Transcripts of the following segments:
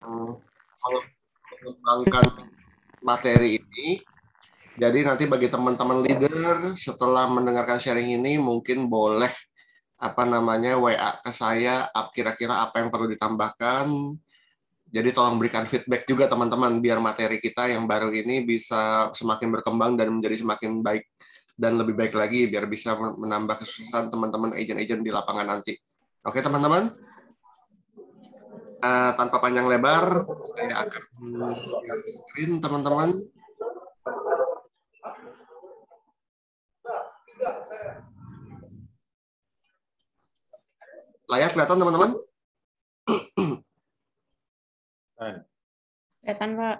Kalau mengembangkan materi ini. Jadi nanti bagi teman-teman leader setelah mendengarkan sharing ini mungkin boleh apa namanya WA ke saya kira-kira apa yang perlu ditambahkan. Jadi tolong berikan feedback juga teman-teman biar materi kita yang baru ini bisa semakin berkembang dan menjadi semakin baik dan lebih baik lagi biar bisa menambah kesuksesan teman-teman agent-agent di lapangan nanti. Oke teman-teman? uh, tanpa panjang lebar saya akan share screen teman-teman. Layar kelihatan teman-teman? Kelihatan Pak.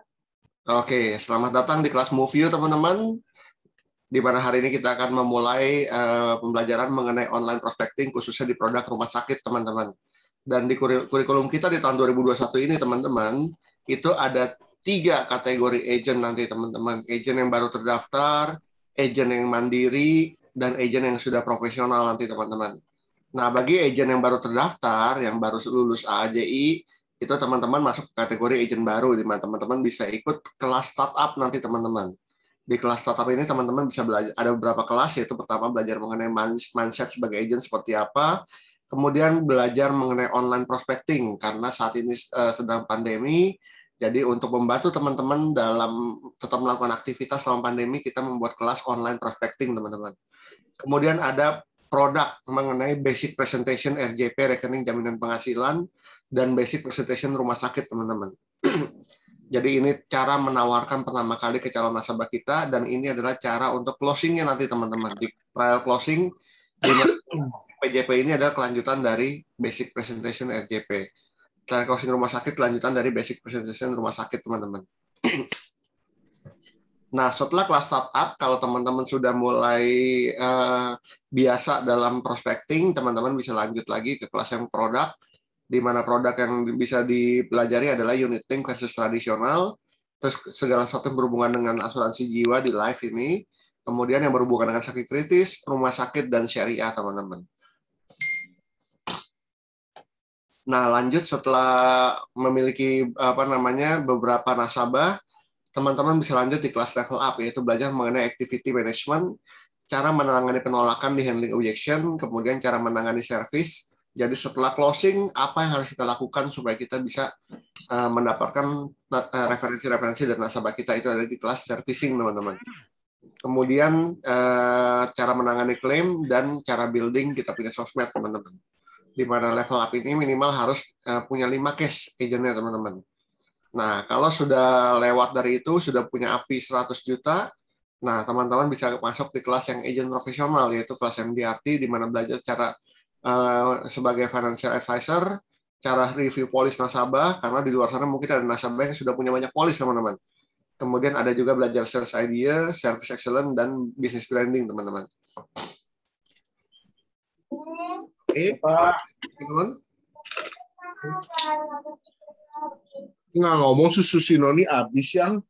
Oke, selamat datang di kelas You teman-teman. Di mana hari ini kita akan memulai uh, pembelajaran mengenai online prospecting khususnya di produk rumah sakit teman-teman dan di kurikulum kita di tahun 2021 ini teman-teman itu ada tiga kategori agent nanti teman-teman agent yang baru terdaftar agent yang mandiri dan agent yang sudah profesional nanti teman-teman nah bagi agent yang baru terdaftar yang baru lulus AAJI itu teman-teman masuk ke kategori agent baru di mana teman-teman bisa ikut kelas startup nanti teman-teman di kelas startup ini teman-teman bisa belajar ada beberapa kelas yaitu pertama belajar mengenai mindset sebagai agent seperti apa Kemudian belajar mengenai online prospecting karena saat ini uh, sedang pandemi. Jadi untuk membantu teman-teman dalam tetap melakukan aktivitas selama pandemi, kita membuat kelas online prospecting, teman-teman. Kemudian ada produk mengenai basic presentation RJP rekening jaminan penghasilan dan basic presentation rumah sakit, teman-teman. Jadi ini cara menawarkan pertama kali ke calon nasabah kita dan ini adalah cara untuk closingnya nanti teman-teman di trial closing PJP ini adalah kelanjutan dari basic presentation RJP. Cara closing rumah sakit kelanjutan dari basic presentation rumah sakit, teman-teman. Nah, setelah kelas startup, kalau teman-teman sudah mulai uh, biasa dalam prospecting, teman-teman bisa lanjut lagi ke kelas yang produk, di mana produk yang bisa dipelajari adalah unit link versus tradisional, terus segala sesuatu yang berhubungan dengan asuransi jiwa di live ini, kemudian yang berhubungan dengan sakit kritis, rumah sakit, dan syariah, teman-teman. Nah, lanjut setelah memiliki apa namanya beberapa nasabah, teman-teman bisa lanjut di kelas level up yaitu belajar mengenai activity management, cara menangani penolakan di handling objection, kemudian cara menangani service. Jadi setelah closing apa yang harus kita lakukan supaya kita bisa eh, mendapatkan eh, referensi-referensi dari nasabah kita itu ada di kelas servicing, teman-teman. Kemudian eh, cara menangani klaim dan cara building kita punya sosmed, teman-teman di mana level up ini minimal harus eh, punya 5 cash agentnya teman-teman. Nah, kalau sudah lewat dari itu, sudah punya API 100 juta, nah teman-teman bisa masuk di kelas yang agent profesional, yaitu kelas MDRT, di mana belajar cara uh, sebagai financial advisor, cara review polis nasabah, karena di luar sana mungkin ada nasabah yang sudah punya banyak polis, teman-teman. Kemudian ada juga belajar sales idea, service excellence, dan business branding, teman-teman. Oke, Pak. Teman. Nggak ngomong susu sinoni habis yang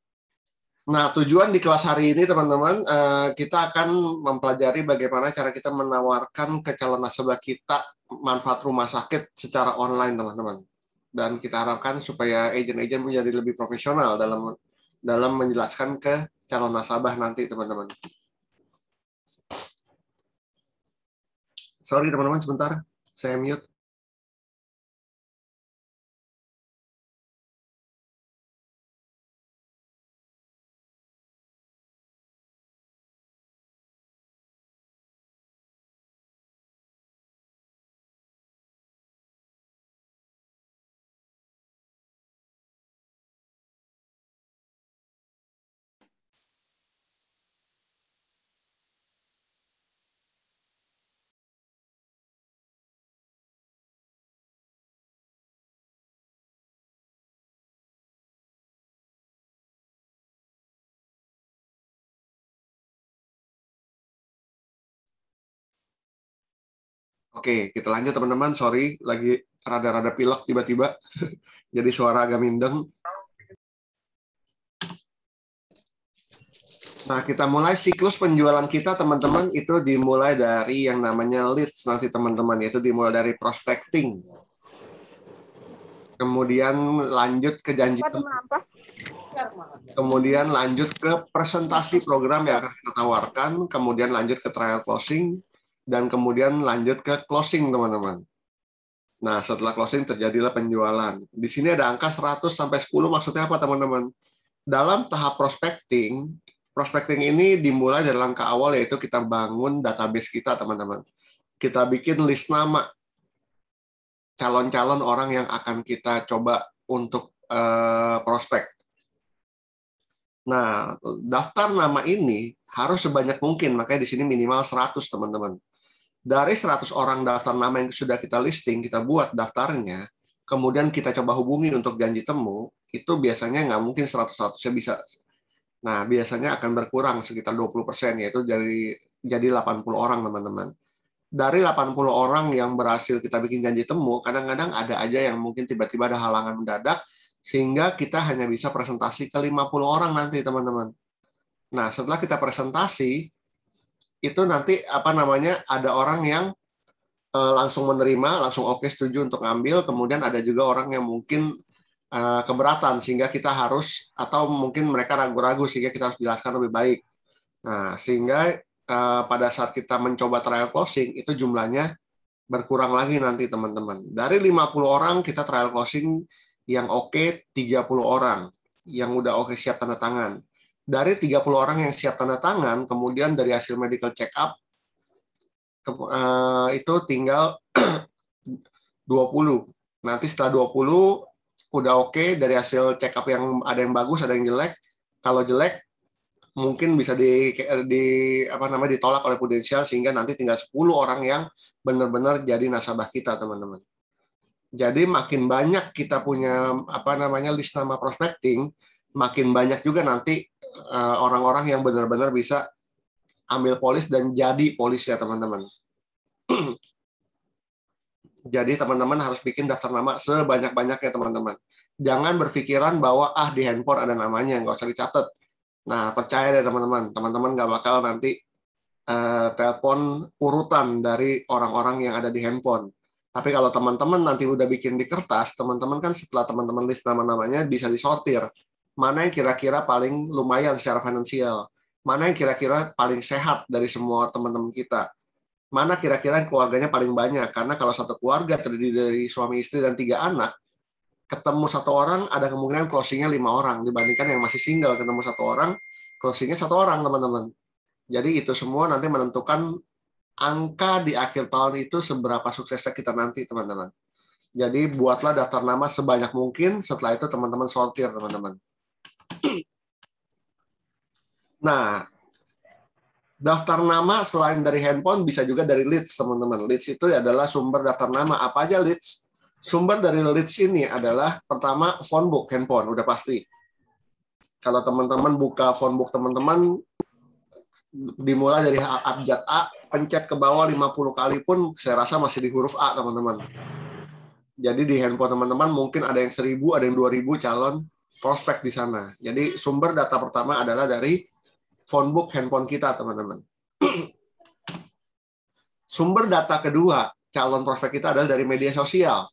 Nah, tujuan di kelas hari ini, teman-teman, eh, kita akan mempelajari bagaimana cara kita menawarkan ke calon nasabah kita manfaat rumah sakit secara online, teman-teman. Dan kita harapkan supaya agen-agen menjadi lebih profesional dalam dalam menjelaskan ke calon nasabah nanti, teman-teman. Sorry teman-teman sebentar, saya mute. Oke, kita lanjut teman-teman. Sorry, lagi rada-rada pilek tiba-tiba. Jadi suara agak mindeng. Nah, kita mulai siklus penjualan kita, teman-teman, itu dimulai dari yang namanya leads nanti, teman-teman. Itu dimulai dari prospecting. Kemudian lanjut ke janji. Kemudian lanjut ke presentasi program yang akan kita tawarkan. Kemudian lanjut ke trial closing dan kemudian lanjut ke closing teman-teman. Nah, setelah closing terjadilah penjualan. Di sini ada angka 100 sampai 10 maksudnya apa teman-teman? Dalam tahap prospecting, prospecting ini dimulai dari langkah awal yaitu kita bangun database kita teman-teman. Kita bikin list nama calon-calon orang yang akan kita coba untuk uh, prospek. Nah, daftar nama ini harus sebanyak mungkin, makanya di sini minimal 100 teman-teman dari 100 orang daftar nama yang sudah kita listing, kita buat daftarnya, kemudian kita coba hubungi untuk janji temu, itu biasanya nggak mungkin 100 100 bisa. Nah, biasanya akan berkurang sekitar 20%, yaitu dari jadi 80 orang, teman-teman. Dari 80 orang yang berhasil kita bikin janji temu, kadang-kadang ada aja yang mungkin tiba-tiba ada halangan mendadak, sehingga kita hanya bisa presentasi ke 50 orang nanti, teman-teman. Nah, setelah kita presentasi, itu nanti apa namanya ada orang yang uh, langsung menerima, langsung oke okay, setuju untuk ngambil, kemudian ada juga orang yang mungkin uh, keberatan sehingga kita harus atau mungkin mereka ragu-ragu sehingga kita harus jelaskan lebih baik. Nah, sehingga uh, pada saat kita mencoba trial closing itu jumlahnya berkurang lagi nanti teman-teman. Dari 50 orang kita trial closing yang oke okay, 30 orang yang udah oke okay, siap tanda tangan dari 30 orang yang siap tanda tangan, kemudian dari hasil medical check up eh, itu tinggal 20. Nanti setelah 20 udah oke okay, dari hasil check up yang ada yang bagus, ada yang jelek. Kalau jelek mungkin bisa di, di apa namanya ditolak oleh prudensial sehingga nanti tinggal 10 orang yang benar-benar jadi nasabah kita, teman-teman. Jadi makin banyak kita punya apa namanya list nama prospecting, makin banyak juga nanti Eh, orang-orang yang benar-benar bisa ambil polis dan jadi polis ya teman-teman. jadi teman-teman harus bikin daftar nama sebanyak-banyaknya teman-teman. Jangan berpikiran bahwa ah di handphone ada namanya, nggak usah dicatat. Nah percaya deh teman-teman, teman-teman nggak bakal nanti uh, telepon urutan dari orang-orang yang ada di handphone. Tapi kalau teman-teman nanti udah bikin di kertas, teman-teman kan setelah teman-teman list nama-namanya bisa disortir mana yang kira-kira paling lumayan secara finansial, mana yang kira-kira paling sehat dari semua teman-teman kita, mana kira-kira keluarganya paling banyak. Karena kalau satu keluarga terdiri dari suami istri dan tiga anak, ketemu satu orang ada kemungkinan closingnya lima orang dibandingkan yang masih single ketemu satu orang closingnya satu orang teman-teman. Jadi itu semua nanti menentukan angka di akhir tahun itu seberapa suksesnya kita nanti teman-teman. Jadi buatlah daftar nama sebanyak mungkin setelah itu teman-teman sortir teman-teman. Nah, daftar nama selain dari handphone bisa juga dari leads, teman-teman. Leads itu adalah sumber daftar nama. Apa aja leads? Sumber dari leads ini adalah pertama phonebook handphone, udah pasti. Kalau teman-teman buka phonebook teman-teman dimulai dari abjad A, pencet ke bawah 50 kali pun saya rasa masih di huruf A, teman-teman. Jadi di handphone teman-teman mungkin ada yang 1000, ada yang 2000 calon prospek di sana. Jadi hmm. sumber data pertama adalah dari phone handphone kita, teman-teman. sumber data kedua calon prospek kita adalah dari media sosial.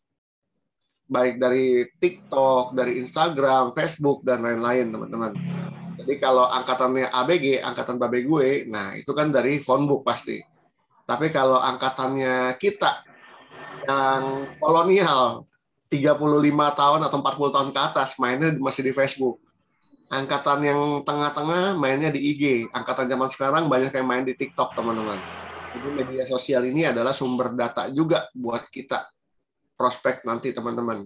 Baik dari TikTok, dari Instagram, Facebook, dan lain-lain, teman-teman. Jadi kalau angkatannya ABG, angkatan babe gue, nah itu kan dari phone pasti. Tapi kalau angkatannya kita yang kolonial, 35 tahun atau 40 tahun ke atas mainnya masih di Facebook. Angkatan yang tengah-tengah mainnya di IG. Angkatan zaman sekarang banyak yang main di TikTok, teman-teman. Jadi media sosial ini adalah sumber data juga buat kita prospek nanti, teman-teman.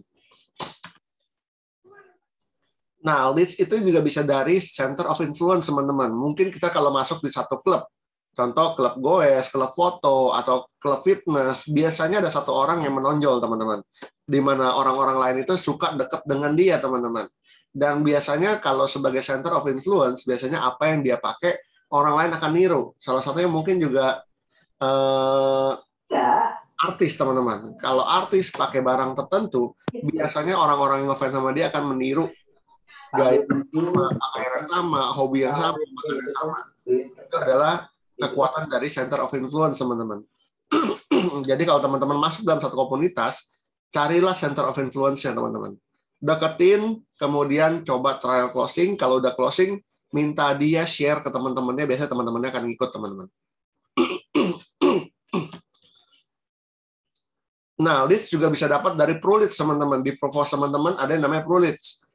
Nah, leads itu juga bisa dari center of influence, teman-teman. Mungkin kita kalau masuk di satu klub, Contoh klub goes, klub foto, atau klub fitness, biasanya ada satu orang yang menonjol, teman-teman. Di mana orang-orang lain itu suka dekat dengan dia, teman-teman. Dan biasanya kalau sebagai center of influence, biasanya apa yang dia pakai, orang lain akan niru. Salah satunya mungkin juga eh, artis, teman-teman. Kalau artis pakai barang tertentu, biasanya orang-orang yang ngefans sama dia akan meniru gaya yang sama, pakaian yang sama, hobi yang sama, makanan yang sama. Itu adalah Iya. kekuatan dari center of influence teman-teman. Jadi kalau teman-teman masuk dalam satu komunitas, carilah center of influence ya teman-teman. Deketin, kemudian coba trial closing. Kalau udah closing, minta dia share ke teman-temannya. Biasanya teman-temannya akan ikut teman-teman. Nah, list juga bisa dapat dari prolist teman-teman. Di provos teman-teman, ada yang namanya prolist.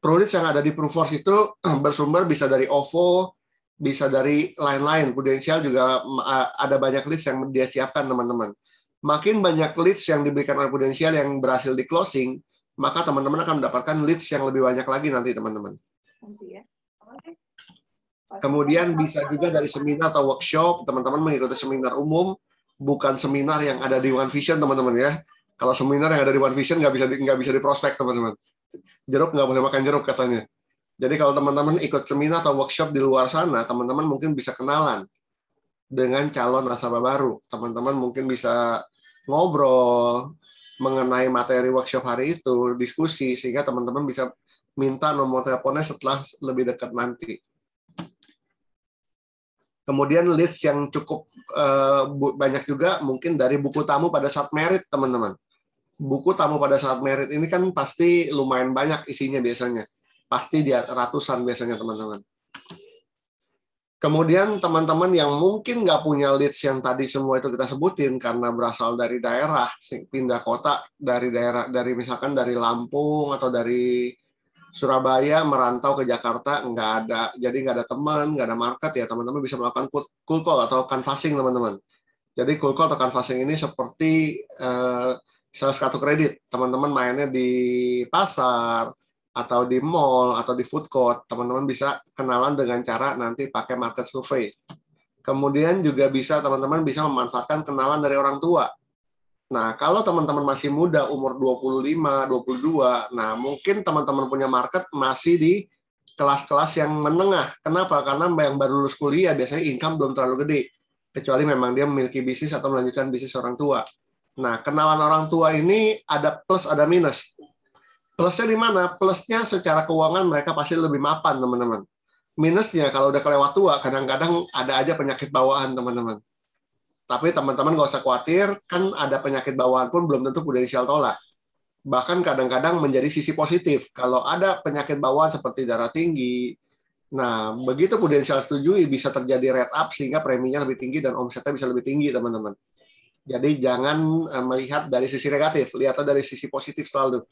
Prolist yang ada di provos itu bersumber bisa dari OVO, bisa dari lain-lain. Prudensial juga mm, ada banyak leads yang dia siapkan teman-teman. Makin banyak leads yang diberikan oleh Prudensial yang berhasil di closing, maka teman-teman akan mendapatkan leads yang lebih banyak lagi nanti teman-teman. Ya. Kemudian bisa juga dari seminar atau workshop, teman-teman mengikuti seminar umum, bukan seminar yang ada di One Vision teman-teman ya. Kalau seminar yang ada di One Vision nggak bisa nggak bisa di prospek teman-teman. Jeruk nggak boleh makan jeruk katanya. Jadi kalau teman-teman ikut seminar atau workshop di luar sana, teman-teman mungkin bisa kenalan dengan calon nasabah baru. Teman-teman mungkin bisa ngobrol mengenai materi workshop hari itu, diskusi sehingga teman-teman bisa minta nomor teleponnya setelah lebih dekat nanti. Kemudian leads yang cukup eh, banyak juga mungkin dari buku tamu pada saat merit, teman-teman. Buku tamu pada saat merit ini kan pasti lumayan banyak isinya biasanya Pasti di ratusan biasanya teman-teman. Kemudian teman-teman yang mungkin nggak punya leads yang tadi semua itu kita sebutin karena berasal dari daerah, pindah kota dari daerah dari misalkan dari Lampung atau dari Surabaya merantau ke Jakarta nggak ada, jadi nggak ada teman, nggak ada market ya teman-teman bisa melakukan cool call atau canvassing teman-teman. Jadi cool call atau canvassing ini seperti uh, sales kartu kredit, teman-teman mainnya di pasar, atau di mall atau di food court, teman-teman bisa kenalan dengan cara nanti pakai market survey. Kemudian juga bisa teman-teman bisa memanfaatkan kenalan dari orang tua. Nah, kalau teman-teman masih muda umur 25, 22, nah mungkin teman-teman punya market masih di kelas-kelas yang menengah. Kenapa? Karena yang baru lulus kuliah biasanya income belum terlalu gede. Kecuali memang dia memiliki bisnis atau melanjutkan bisnis orang tua. Nah, kenalan orang tua ini ada plus ada minus. Plusnya di mana? Plusnya secara keuangan mereka pasti lebih mapan, teman-teman. Minusnya kalau udah kelewat tua, kadang-kadang ada aja penyakit bawaan, teman-teman. Tapi teman-teman nggak usah khawatir, kan ada penyakit bawaan pun belum tentu potensial tolak. Bahkan kadang-kadang menjadi sisi positif. Kalau ada penyakit bawaan seperti darah tinggi, nah begitu potensial setuju bisa terjadi red up sehingga preminya lebih tinggi dan omsetnya bisa lebih tinggi, teman-teman. Jadi jangan eh, melihat dari sisi negatif, lihatlah dari sisi positif selalu.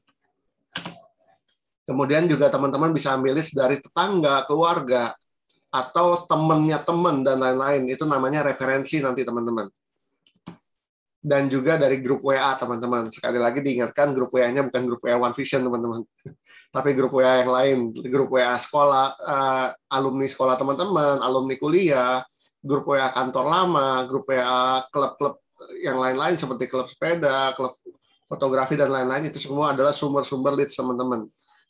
Kemudian juga teman-teman bisa ambil list dari tetangga, keluarga, atau temennya temen dan lain-lain. Itu namanya referensi nanti teman-teman. Dan juga dari grup WA teman-teman. Sekali lagi diingatkan grup WA-nya bukan grup WA One Vision teman-teman. Tapi grup WA yang lain. Grup WA sekolah, uh, alumni sekolah teman-teman, alumni kuliah, grup WA kantor lama, grup WA klub-klub yang lain-lain seperti klub sepeda, klub fotografi dan lain-lain itu semua adalah sumber-sumber leads teman-teman.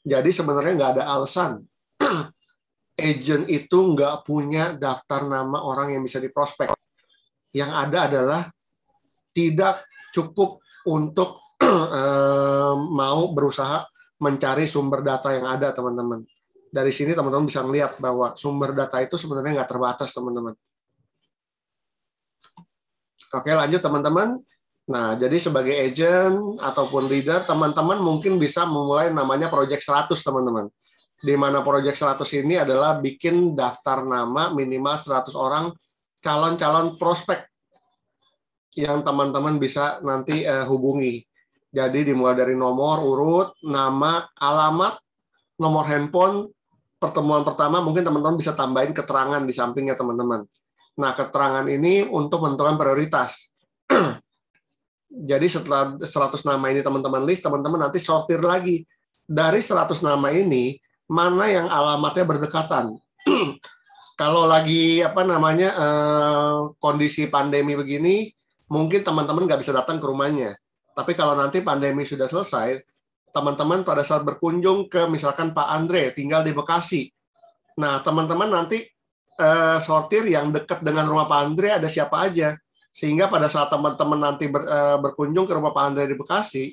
Jadi sebenarnya nggak ada alasan agent itu nggak punya daftar nama orang yang bisa diprospek. Yang ada adalah tidak cukup untuk eh, mau berusaha mencari sumber data yang ada, teman-teman. Dari sini teman-teman bisa melihat bahwa sumber data itu sebenarnya nggak terbatas, teman-teman. Oke, lanjut teman-teman. Nah, jadi sebagai agent ataupun leader, teman-teman mungkin bisa memulai namanya Project 100, teman-teman. Di mana Project 100 ini adalah bikin daftar nama minimal 100 orang calon-calon prospek yang teman-teman bisa nanti eh, hubungi. Jadi dimulai dari nomor, urut, nama, alamat, nomor handphone, pertemuan pertama mungkin teman-teman bisa tambahin keterangan di sampingnya teman-teman. Nah, keterangan ini untuk menentukan prioritas Jadi setelah 100 nama ini teman-teman list, teman-teman nanti sortir lagi. Dari 100 nama ini, mana yang alamatnya berdekatan. Kalau lagi apa namanya eh, kondisi pandemi begini, mungkin teman-teman nggak bisa datang ke rumahnya. Tapi kalau nanti pandemi sudah selesai, teman-teman pada saat berkunjung ke misalkan Pak Andre tinggal di Bekasi. Nah, teman-teman nanti eh, sortir yang dekat dengan rumah Pak Andre ada siapa aja sehingga pada saat teman-teman nanti ber, uh, berkunjung ke rumah Pak Andre di Bekasi,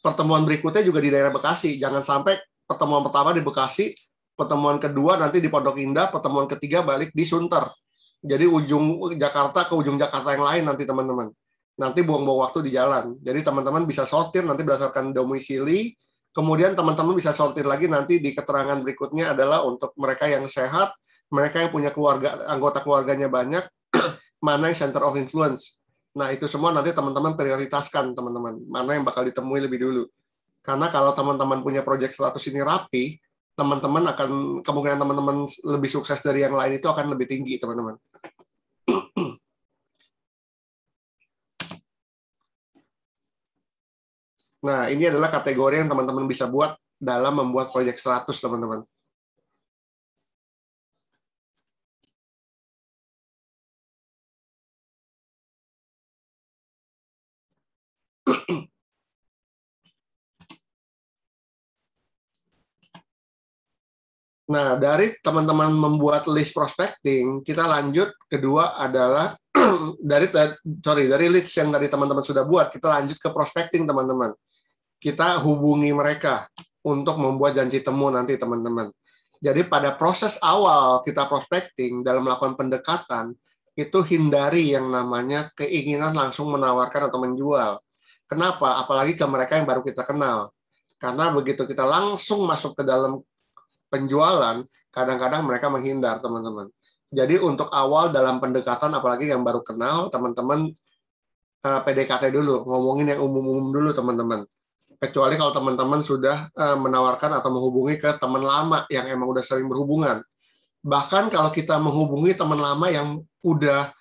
pertemuan berikutnya juga di daerah Bekasi. Jangan sampai pertemuan pertama di Bekasi, pertemuan kedua nanti di Pondok Indah, pertemuan ketiga balik di Sunter. Jadi ujung Jakarta ke ujung Jakarta yang lain nanti teman-teman. Nanti buang-buang waktu di jalan. Jadi teman-teman bisa sortir nanti berdasarkan domisili. Kemudian teman-teman bisa sortir lagi nanti di keterangan berikutnya adalah untuk mereka yang sehat, mereka yang punya keluarga anggota keluarganya banyak, mana yang center of influence. Nah, itu semua nanti teman-teman prioritaskan, teman-teman. Mana yang bakal ditemui lebih dulu. Karena kalau teman-teman punya project status ini rapi, teman-teman akan kemungkinan teman-teman lebih sukses dari yang lain itu akan lebih tinggi, teman-teman. Nah, ini adalah kategori yang teman-teman bisa buat dalam membuat proyek 100, teman-teman. Nah, dari teman-teman membuat list prospecting, kita lanjut kedua adalah dari sorry dari list yang dari teman-teman sudah buat, kita lanjut ke prospecting teman-teman. Kita hubungi mereka untuk membuat janji temu nanti teman-teman. Jadi pada proses awal kita prospecting dalam melakukan pendekatan itu hindari yang namanya keinginan langsung menawarkan atau menjual. Kenapa? Apalagi ke mereka yang baru kita kenal. Karena begitu kita langsung masuk ke dalam penjualan, kadang-kadang mereka menghindar, teman-teman. Jadi untuk awal dalam pendekatan, apalagi yang baru kenal, teman-teman uh, eh, PDKT dulu, ngomongin yang umum-umum dulu, teman-teman. Kecuali kalau teman-teman sudah uh, menawarkan atau menghubungi ke teman lama yang emang udah sering berhubungan. Bahkan kalau kita menghubungi teman lama yang udah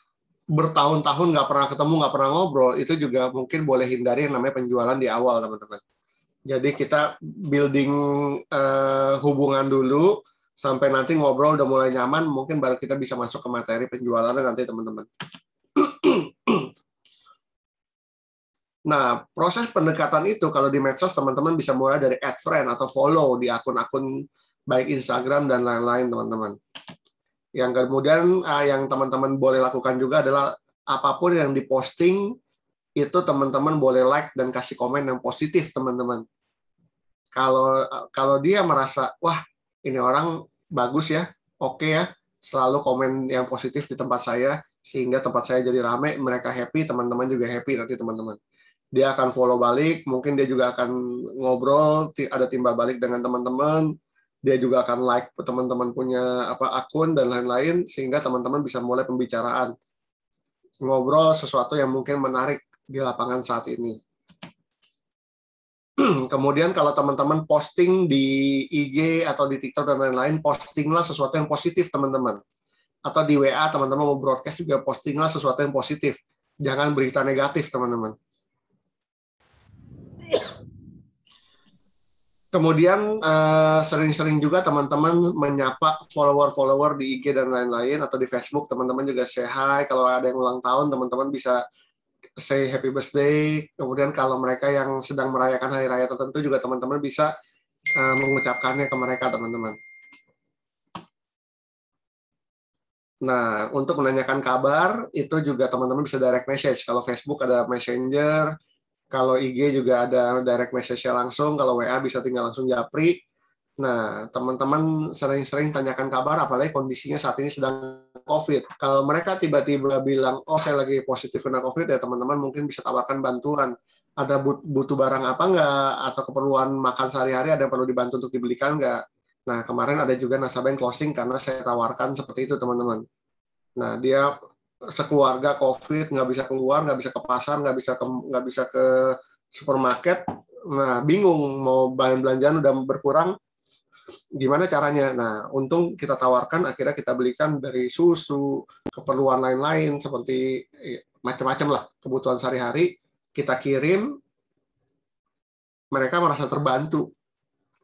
bertahun-tahun nggak pernah ketemu, nggak pernah ngobrol, itu juga mungkin boleh hindari yang namanya penjualan di awal, teman-teman. Jadi kita building uh, hubungan dulu sampai nanti ngobrol udah mulai nyaman, mungkin baru kita bisa masuk ke materi penjualan nanti teman-teman. Nah, proses pendekatan itu kalau di medsos teman-teman bisa mulai dari add friend atau follow di akun-akun baik Instagram dan lain-lain teman-teman. Yang kemudian eh, yang teman-teman boleh lakukan juga adalah apapun yang diposting itu teman-teman boleh like dan kasih komen yang positif teman-teman. Kalau kalau dia merasa wah ini orang bagus ya, oke okay ya, selalu komen yang positif di tempat saya sehingga tempat saya jadi rame, mereka happy, teman-teman juga happy nanti teman-teman. Dia akan follow balik, mungkin dia juga akan ngobrol, ada timbal balik dengan teman-teman, dia juga akan like teman-teman punya apa akun dan lain-lain sehingga teman-teman bisa mulai pembicaraan ngobrol sesuatu yang mungkin menarik di lapangan saat ini. Kemudian kalau teman-teman posting di IG atau di TikTok dan lain-lain, postinglah sesuatu yang positif teman-teman. Atau di WA teman-teman mau broadcast juga postinglah sesuatu yang positif. Jangan berita negatif teman-teman. Kemudian eh, sering-sering juga teman-teman menyapa follower-follower di IG dan lain-lain atau di Facebook teman-teman juga say hi. Kalau ada yang ulang tahun teman-teman bisa say happy birthday. Kemudian kalau mereka yang sedang merayakan hari raya tertentu juga teman-teman bisa uh, mengucapkannya ke mereka teman-teman. Nah, untuk menanyakan kabar itu juga teman-teman bisa direct message. Kalau Facebook ada Messenger, kalau IG juga ada direct message langsung, kalau WA bisa tinggal langsung japri. Nah, teman-teman sering-sering tanyakan kabar, apalagi kondisinya saat ini sedang COVID. Kalau mereka tiba-tiba bilang, oh saya lagi positif kena COVID, ya teman-teman mungkin bisa tawarkan bantuan. Ada butuh barang apa nggak? Atau keperluan makan sehari-hari ada yang perlu dibantu untuk dibelikan nggak? Nah, kemarin ada juga nasabah yang closing karena saya tawarkan seperti itu, teman-teman. Nah, dia sekeluarga COVID, nggak bisa keluar, nggak bisa ke pasar, nggak bisa ke, nggak bisa ke supermarket. Nah, bingung mau bahan belanjaan udah berkurang, gimana caranya nah untung kita tawarkan akhirnya kita belikan dari susu keperluan lain-lain seperti ya, macam-macam lah kebutuhan sehari-hari kita kirim mereka merasa terbantu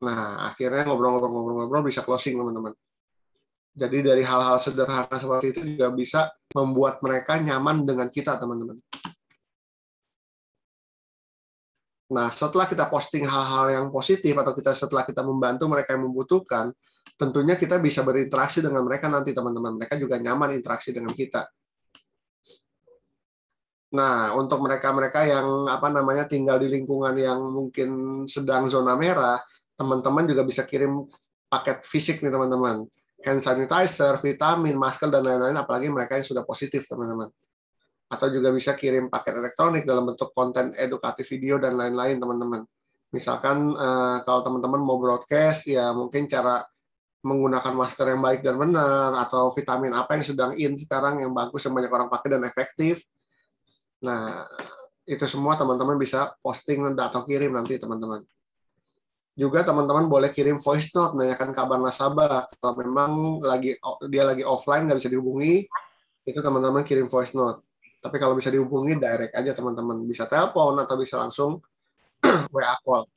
nah akhirnya ngobrol-ngobrol-ngobrol bisa closing teman-teman jadi dari hal-hal sederhana seperti itu juga bisa membuat mereka nyaman dengan kita teman-teman Nah, setelah kita posting hal-hal yang positif atau kita setelah kita membantu mereka yang membutuhkan, tentunya kita bisa berinteraksi dengan mereka nanti teman-teman. Mereka juga nyaman interaksi dengan kita. Nah, untuk mereka-mereka yang apa namanya tinggal di lingkungan yang mungkin sedang zona merah, teman-teman juga bisa kirim paket fisik nih teman-teman. Hand sanitizer, vitamin, masker dan lain-lain apalagi mereka yang sudah positif, teman-teman atau juga bisa kirim paket elektronik dalam bentuk konten edukatif video dan lain-lain teman-teman. Misalkan uh, kalau teman-teman mau broadcast ya mungkin cara menggunakan masker yang baik dan benar atau vitamin apa yang sedang in sekarang yang bagus yang banyak orang pakai dan efektif. Nah, itu semua teman-teman bisa posting atau kirim nanti teman-teman. Juga teman-teman boleh kirim voice note menanyakan kabar nasabah kalau memang lagi dia lagi offline nggak bisa dihubungi itu teman-teman kirim voice note tapi kalau bisa dihubungi direct aja teman-teman, bisa telepon atau bisa langsung WA call.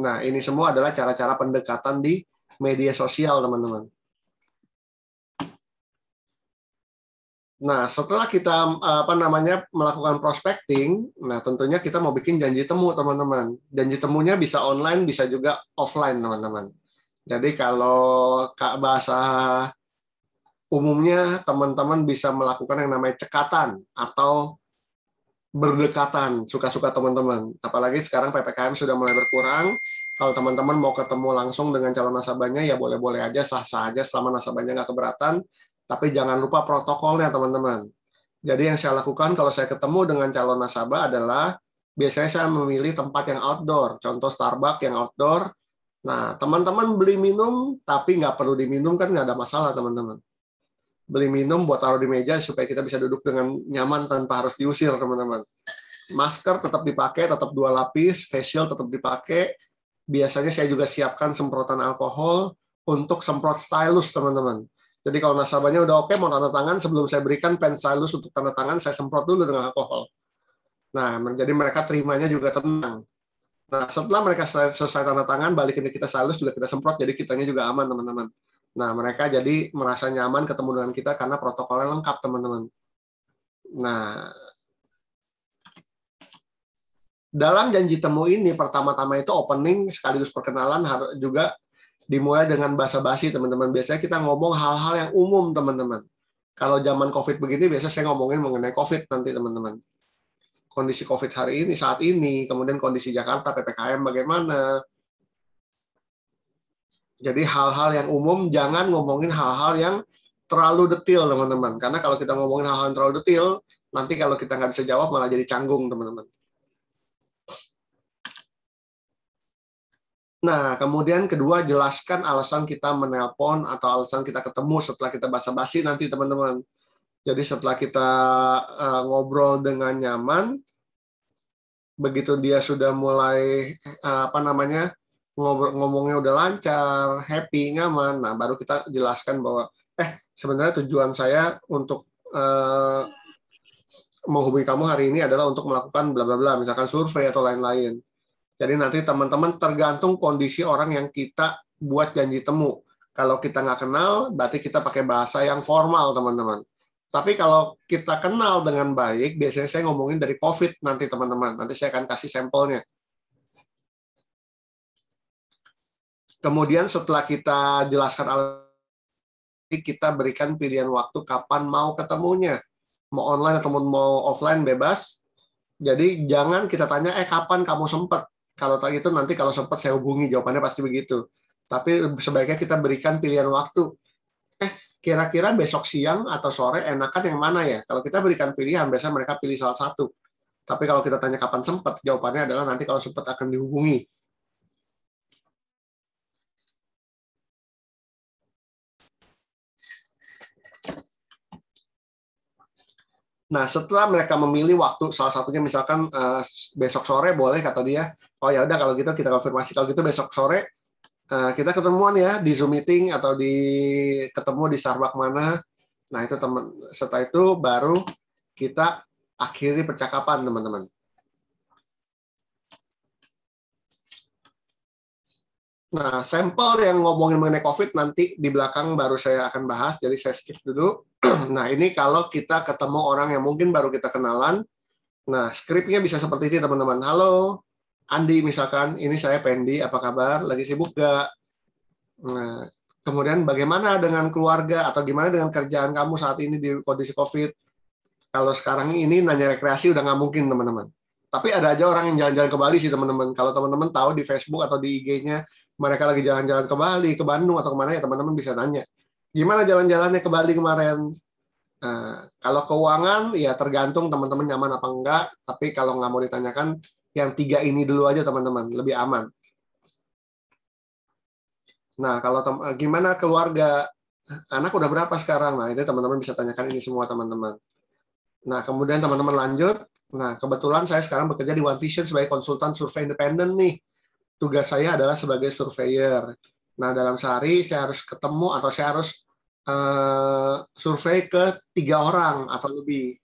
Nah, ini semua adalah cara-cara pendekatan di media sosial, teman-teman. Nah, setelah kita apa namanya melakukan prospecting, nah tentunya kita mau bikin janji temu, teman-teman. Janji temunya bisa online, bisa juga offline, teman-teman. Jadi kalau kak bahasa umumnya teman-teman bisa melakukan yang namanya cekatan atau berdekatan suka-suka teman-teman. Apalagi sekarang PPKM sudah mulai berkurang. Kalau teman-teman mau ketemu langsung dengan calon nasabahnya, ya boleh-boleh aja, sah-sah aja selama nasabahnya nggak keberatan. Tapi jangan lupa protokolnya, teman-teman. Jadi yang saya lakukan kalau saya ketemu dengan calon nasabah adalah biasanya saya memilih tempat yang outdoor. Contoh Starbucks yang outdoor. Nah, teman-teman beli minum, tapi nggak perlu diminum kan nggak ada masalah, teman-teman beli minum buat taruh di meja supaya kita bisa duduk dengan nyaman tanpa harus diusir teman-teman. Masker tetap dipakai, tetap dua lapis, facial tetap dipakai. Biasanya saya juga siapkan semprotan alkohol untuk semprot stylus teman-teman. Jadi kalau nasabahnya udah oke mau tanda tangan sebelum saya berikan pen stylus untuk tanda tangan saya semprot dulu dengan alkohol. Nah, jadi mereka terimanya juga tenang. Nah, setelah mereka selesai tanda tangan, balikin ke kita stylus juga kita semprot, jadi kitanya juga aman, teman-teman. Nah, mereka jadi merasa nyaman ketemu dengan kita karena protokolnya lengkap, teman-teman. Nah, dalam janji temu ini pertama-tama itu opening sekaligus perkenalan juga dimulai dengan basa-basi, teman-teman. Biasanya kita ngomong hal-hal yang umum, teman-teman. Kalau zaman COVID begini, biasanya saya ngomongin mengenai COVID nanti, teman-teman. Kondisi COVID hari ini, saat ini, kemudian kondisi Jakarta, PPKM bagaimana, jadi hal-hal yang umum jangan ngomongin hal-hal yang terlalu detail teman-teman. Karena kalau kita ngomongin hal-hal yang terlalu detail, nanti kalau kita nggak bisa jawab malah jadi canggung teman-teman. Nah, kemudian kedua jelaskan alasan kita menelpon atau alasan kita ketemu setelah kita basa-basi nanti teman-teman. Jadi setelah kita uh, ngobrol dengan nyaman, begitu dia sudah mulai uh, apa namanya ngobrol ngomongnya udah lancar, happy, nyaman. Nah, baru kita jelaskan bahwa eh sebenarnya tujuan saya untuk eh, menghubungi kamu hari ini adalah untuk melakukan bla bla bla, misalkan survei atau lain-lain. Jadi nanti teman-teman tergantung kondisi orang yang kita buat janji temu. Kalau kita nggak kenal, berarti kita pakai bahasa yang formal, teman-teman. Tapi kalau kita kenal dengan baik, biasanya saya ngomongin dari COVID nanti, teman-teman. Nanti saya akan kasih sampelnya Kemudian setelah kita jelaskan alasan, kita berikan pilihan waktu kapan mau ketemunya. Mau online atau mau offline bebas. Jadi jangan kita tanya, eh kapan kamu sempat? Kalau itu nanti kalau sempat saya hubungi, jawabannya pasti begitu. Tapi sebaiknya kita berikan pilihan waktu. Eh, kira-kira besok siang atau sore enakan yang mana ya? Kalau kita berikan pilihan, biasanya mereka pilih salah satu. Tapi kalau kita tanya kapan sempat, jawabannya adalah nanti kalau sempat akan dihubungi. Nah, setelah mereka memilih waktu, salah satunya misalkan uh, besok sore boleh kata dia. Oh ya udah kalau gitu kita konfirmasi kalau gitu besok sore uh, kita ketemuan ya di Zoom meeting atau di ketemu di Starbucks mana. Nah, itu teman setelah itu baru kita akhiri percakapan teman-teman. Nah, sampel yang ngomongin mengenai COVID nanti di belakang baru saya akan bahas, jadi saya skip dulu. nah, ini kalau kita ketemu orang yang mungkin baru kita kenalan, nah, skripnya bisa seperti ini, teman-teman. Halo, Andi misalkan, ini saya Pendi, apa kabar? Lagi sibuk gak? Nah, kemudian bagaimana dengan keluarga atau gimana dengan kerjaan kamu saat ini di kondisi COVID? Kalau sekarang ini nanya rekreasi udah nggak mungkin, teman-teman tapi ada aja orang yang jalan-jalan ke Bali sih teman-teman. Kalau teman-teman tahu di Facebook atau di IG-nya mereka lagi jalan-jalan ke Bali, ke Bandung atau kemana ya teman-teman bisa nanya. Gimana jalan-jalannya ke Bali kemarin? Nah, kalau keuangan ya tergantung teman-teman nyaman apa enggak. Tapi kalau nggak mau ditanyakan, yang tiga ini dulu aja teman-teman, lebih aman. Nah, kalau gimana keluarga anak udah berapa sekarang? Nah, itu teman-teman bisa tanyakan ini semua teman-teman. Nah, kemudian teman-teman lanjut. Nah, kebetulan saya sekarang bekerja di One Vision sebagai konsultan survei independen nih. Tugas saya adalah sebagai surveyor. Nah, dalam sehari saya harus ketemu atau saya harus uh, survei ke tiga orang atau lebih.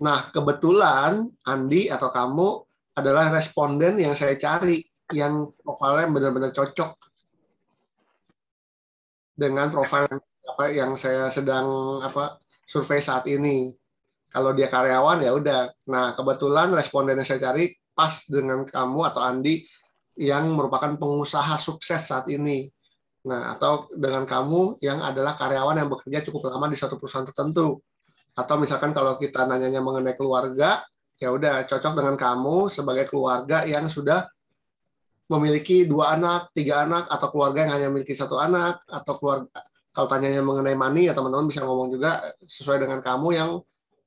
Nah, kebetulan Andi atau kamu adalah responden yang saya cari, yang profilnya benar-benar cocok dengan profil apa yang saya sedang apa survei saat ini. Kalau dia karyawan ya udah. Nah, kebetulan responden yang saya cari pas dengan kamu atau Andi yang merupakan pengusaha sukses saat ini. Nah, atau dengan kamu yang adalah karyawan yang bekerja cukup lama di suatu perusahaan tertentu. Atau misalkan kalau kita nanyanya mengenai keluarga, ya udah cocok dengan kamu sebagai keluarga yang sudah memiliki dua anak, tiga anak, atau keluarga yang hanya memiliki satu anak, atau keluarga kalau tanyanya mengenai money ya teman-teman bisa ngomong juga sesuai dengan kamu yang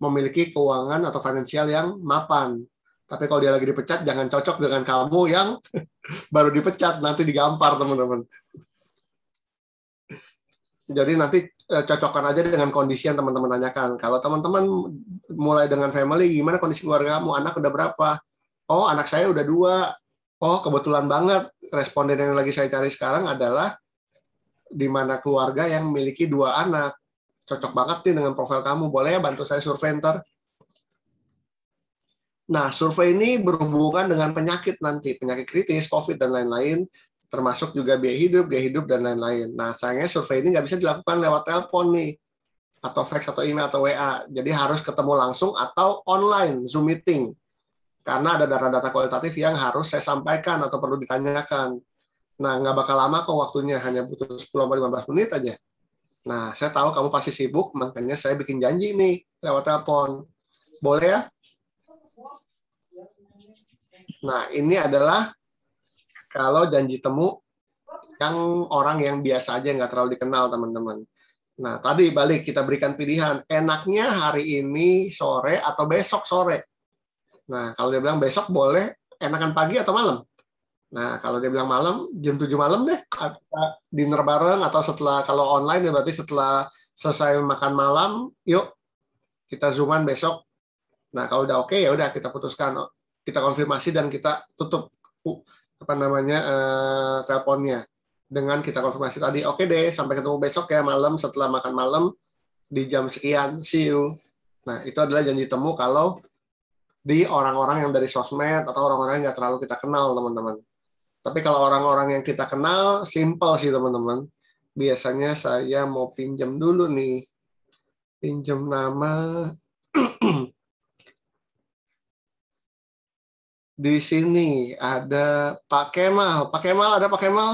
memiliki keuangan atau finansial yang mapan. Tapi kalau dia lagi dipecat, jangan cocok dengan kamu yang baru dipecat, nanti digampar teman-teman. Jadi nanti eh, cocokkan aja dengan kondisi yang teman-teman tanyakan. Kalau teman-teman mulai dengan family, gimana kondisi keluarga, keluargamu? Anak udah berapa? Oh, anak saya udah dua. Oh, kebetulan banget. Responden yang lagi saya cari sekarang adalah di mana keluarga yang memiliki dua anak cocok banget nih dengan profil kamu. Boleh ya bantu saya survei ntar? Nah, survei ini berhubungan dengan penyakit nanti, penyakit kritis, COVID, dan lain-lain, termasuk juga biaya hidup, biaya hidup, dan lain-lain. Nah, sayangnya survei ini nggak bisa dilakukan lewat telepon nih, atau fax, atau email, atau WA. Jadi harus ketemu langsung atau online, Zoom meeting. Karena ada data-data kualitatif yang harus saya sampaikan atau perlu ditanyakan. Nah, nggak bakal lama kok waktunya, hanya butuh 10-15 menit aja. Nah, saya tahu kamu pasti sibuk, makanya saya bikin janji nih lewat telepon. Boleh ya? Nah, ini adalah kalau janji temu yang orang yang biasa aja nggak terlalu dikenal teman-teman. Nah, tadi balik kita berikan pilihan, enaknya hari ini sore atau besok sore. Nah, kalau dia bilang besok boleh, enakan pagi atau malam? Nah, kalau dia bilang malam, jam 7 malam deh, kita dinner bareng atau setelah kalau online ya berarti setelah selesai makan malam, yuk kita zooman besok. Nah, kalau udah oke okay, ya udah kita putuskan, kita konfirmasi dan kita tutup apa namanya uh, teleponnya dengan kita konfirmasi tadi. Oke okay deh, sampai ketemu besok ya malam setelah makan malam di jam sekian. See you. Nah, itu adalah janji temu kalau di orang-orang yang dari sosmed atau orang-orang yang nggak terlalu kita kenal, teman-teman tapi kalau orang-orang yang kita kenal, simple sih teman-teman. Biasanya saya mau pinjam dulu nih. Pinjam nama. Di sini ada Pak Kemal. Pak Kemal, ada Pak Kemal?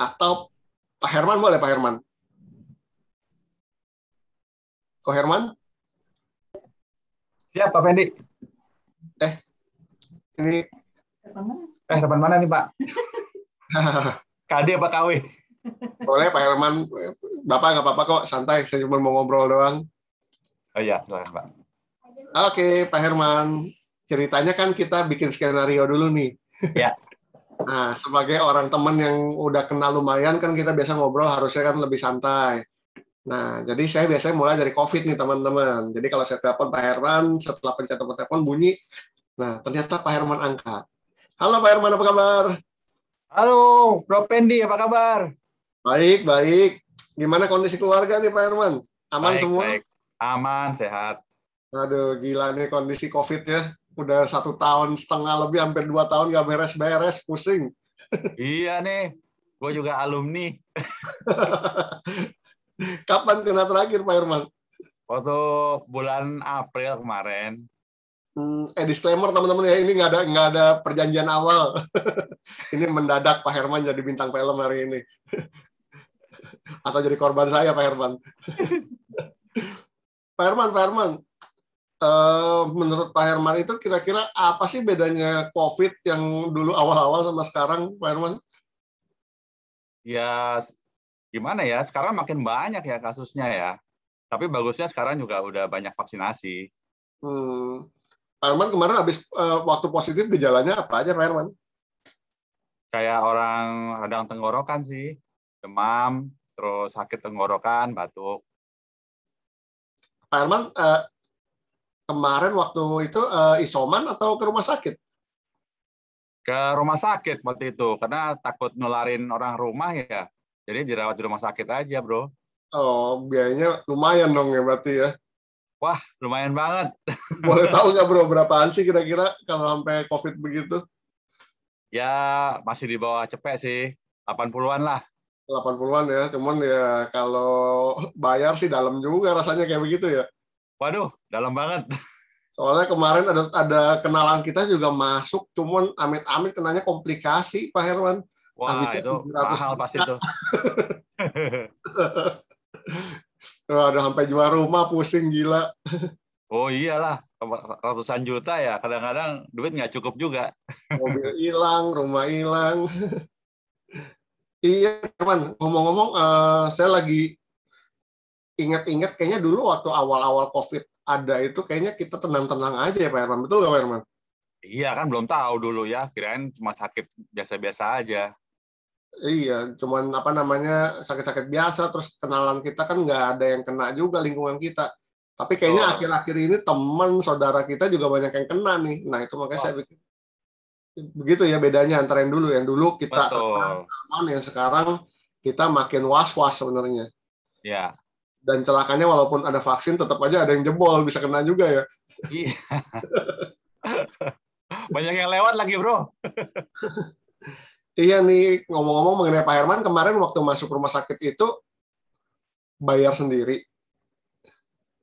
Atau Pak Herman boleh Pak Herman? Ko Herman? Siap, Pak Fendi. Eh, ini... Eh, depan mana nih, Pak? KD apa KW? Boleh, Pak Herman. Bapak nggak apa-apa kok, santai. Saya cuma mau ngobrol doang. Oh iya, silakan, Pak. Oke, Pak Herman. Ceritanya kan kita bikin skenario dulu nih. Ya. Nah, sebagai orang teman yang udah kenal lumayan kan kita biasa ngobrol harusnya kan lebih santai. Nah, jadi saya biasanya mulai dari COVID nih teman-teman. Jadi kalau saya telepon Pak Herman, setelah pencet nomor telepon bunyi, nah ternyata Pak Herman angkat. Halo Pak Herman, apa kabar? Halo, Bro Pendi, apa kabar? Baik, baik. Gimana kondisi keluarga nih Pak Herman? Aman baik, semua? Baik. Aman, sehat. Aduh, gila nih kondisi COVID ya. Udah satu tahun setengah lebih, hampir dua tahun nggak beres-beres, pusing. Iya nih, gue juga alumni. Kapan kena terakhir Pak Herman? Waktu bulan April kemarin. Hmm, eh disclaimer teman-teman ya ini nggak ada nggak ada perjanjian awal. ini mendadak Pak Herman jadi bintang film hari ini. Atau jadi korban saya Pak Herman. Pak Herman, Pak Herman, eh, menurut Pak Herman itu kira-kira apa sih bedanya COVID yang dulu awal-awal sama sekarang, Pak Herman? Ya gimana ya sekarang makin banyak ya kasusnya ya tapi bagusnya sekarang juga udah banyak vaksinasi hmm. Pak Herman kemarin habis uh, waktu positif gejalanya apa aja Pak Herman kayak orang radang tenggorokan sih demam terus sakit tenggorokan batuk Pak Herman uh, eh, kemarin waktu itu uh, isoman atau ke rumah sakit ke rumah sakit waktu itu karena takut nularin orang rumah ya jadi dirawat di rumah sakit aja, bro. Oh, biayanya lumayan dong ya berarti ya. Wah, lumayan banget. Boleh tahu nggak bro, berapaan sih kira-kira kalau sampai COVID begitu? Ya, masih di bawah cepet sih. 80-an lah. 80-an ya, cuman ya kalau bayar sih dalam juga rasanya kayak begitu ya. Waduh, dalam banget. Soalnya kemarin ada ada kenalan kita juga masuk, cuman amit-amit kenanya komplikasi, Pak Herman. Wah, Habisnya itu 700 mahal pasti itu. ada sampai jual rumah pusing gila. Oh iyalah, ratusan juta ya. Kadang-kadang duit nggak cukup juga. Mobil hilang, rumah hilang. iya, teman. Ngomong-ngomong, uh, saya lagi ingat-ingat kayaknya dulu waktu awal-awal COVID ada itu kayaknya kita tenang-tenang aja ya Pak Herman. Betul nggak Pak Herman? Iya kan belum tahu dulu ya, kirain cuma sakit biasa-biasa aja. Iya, cuman apa namanya sakit-sakit biasa, terus kenalan kita kan nggak ada yang kena juga lingkungan kita. Tapi kayaknya akhir akhir-akhir ini teman saudara kita juga banyak yang kena nih. Nah itu makanya oh. saya bikin begitu ya bedanya antara yang dulu, yang dulu kita aman, yang sekarang kita makin was-was sebenarnya. Ya. Dan celakanya walaupun ada vaksin, tetap aja ada yang jebol bisa kena juga ya. Iya. banyak yang lewat lagi bro. Iya nih, ngomong-ngomong mengenai Pak Herman, kemarin waktu masuk rumah sakit itu bayar sendiri.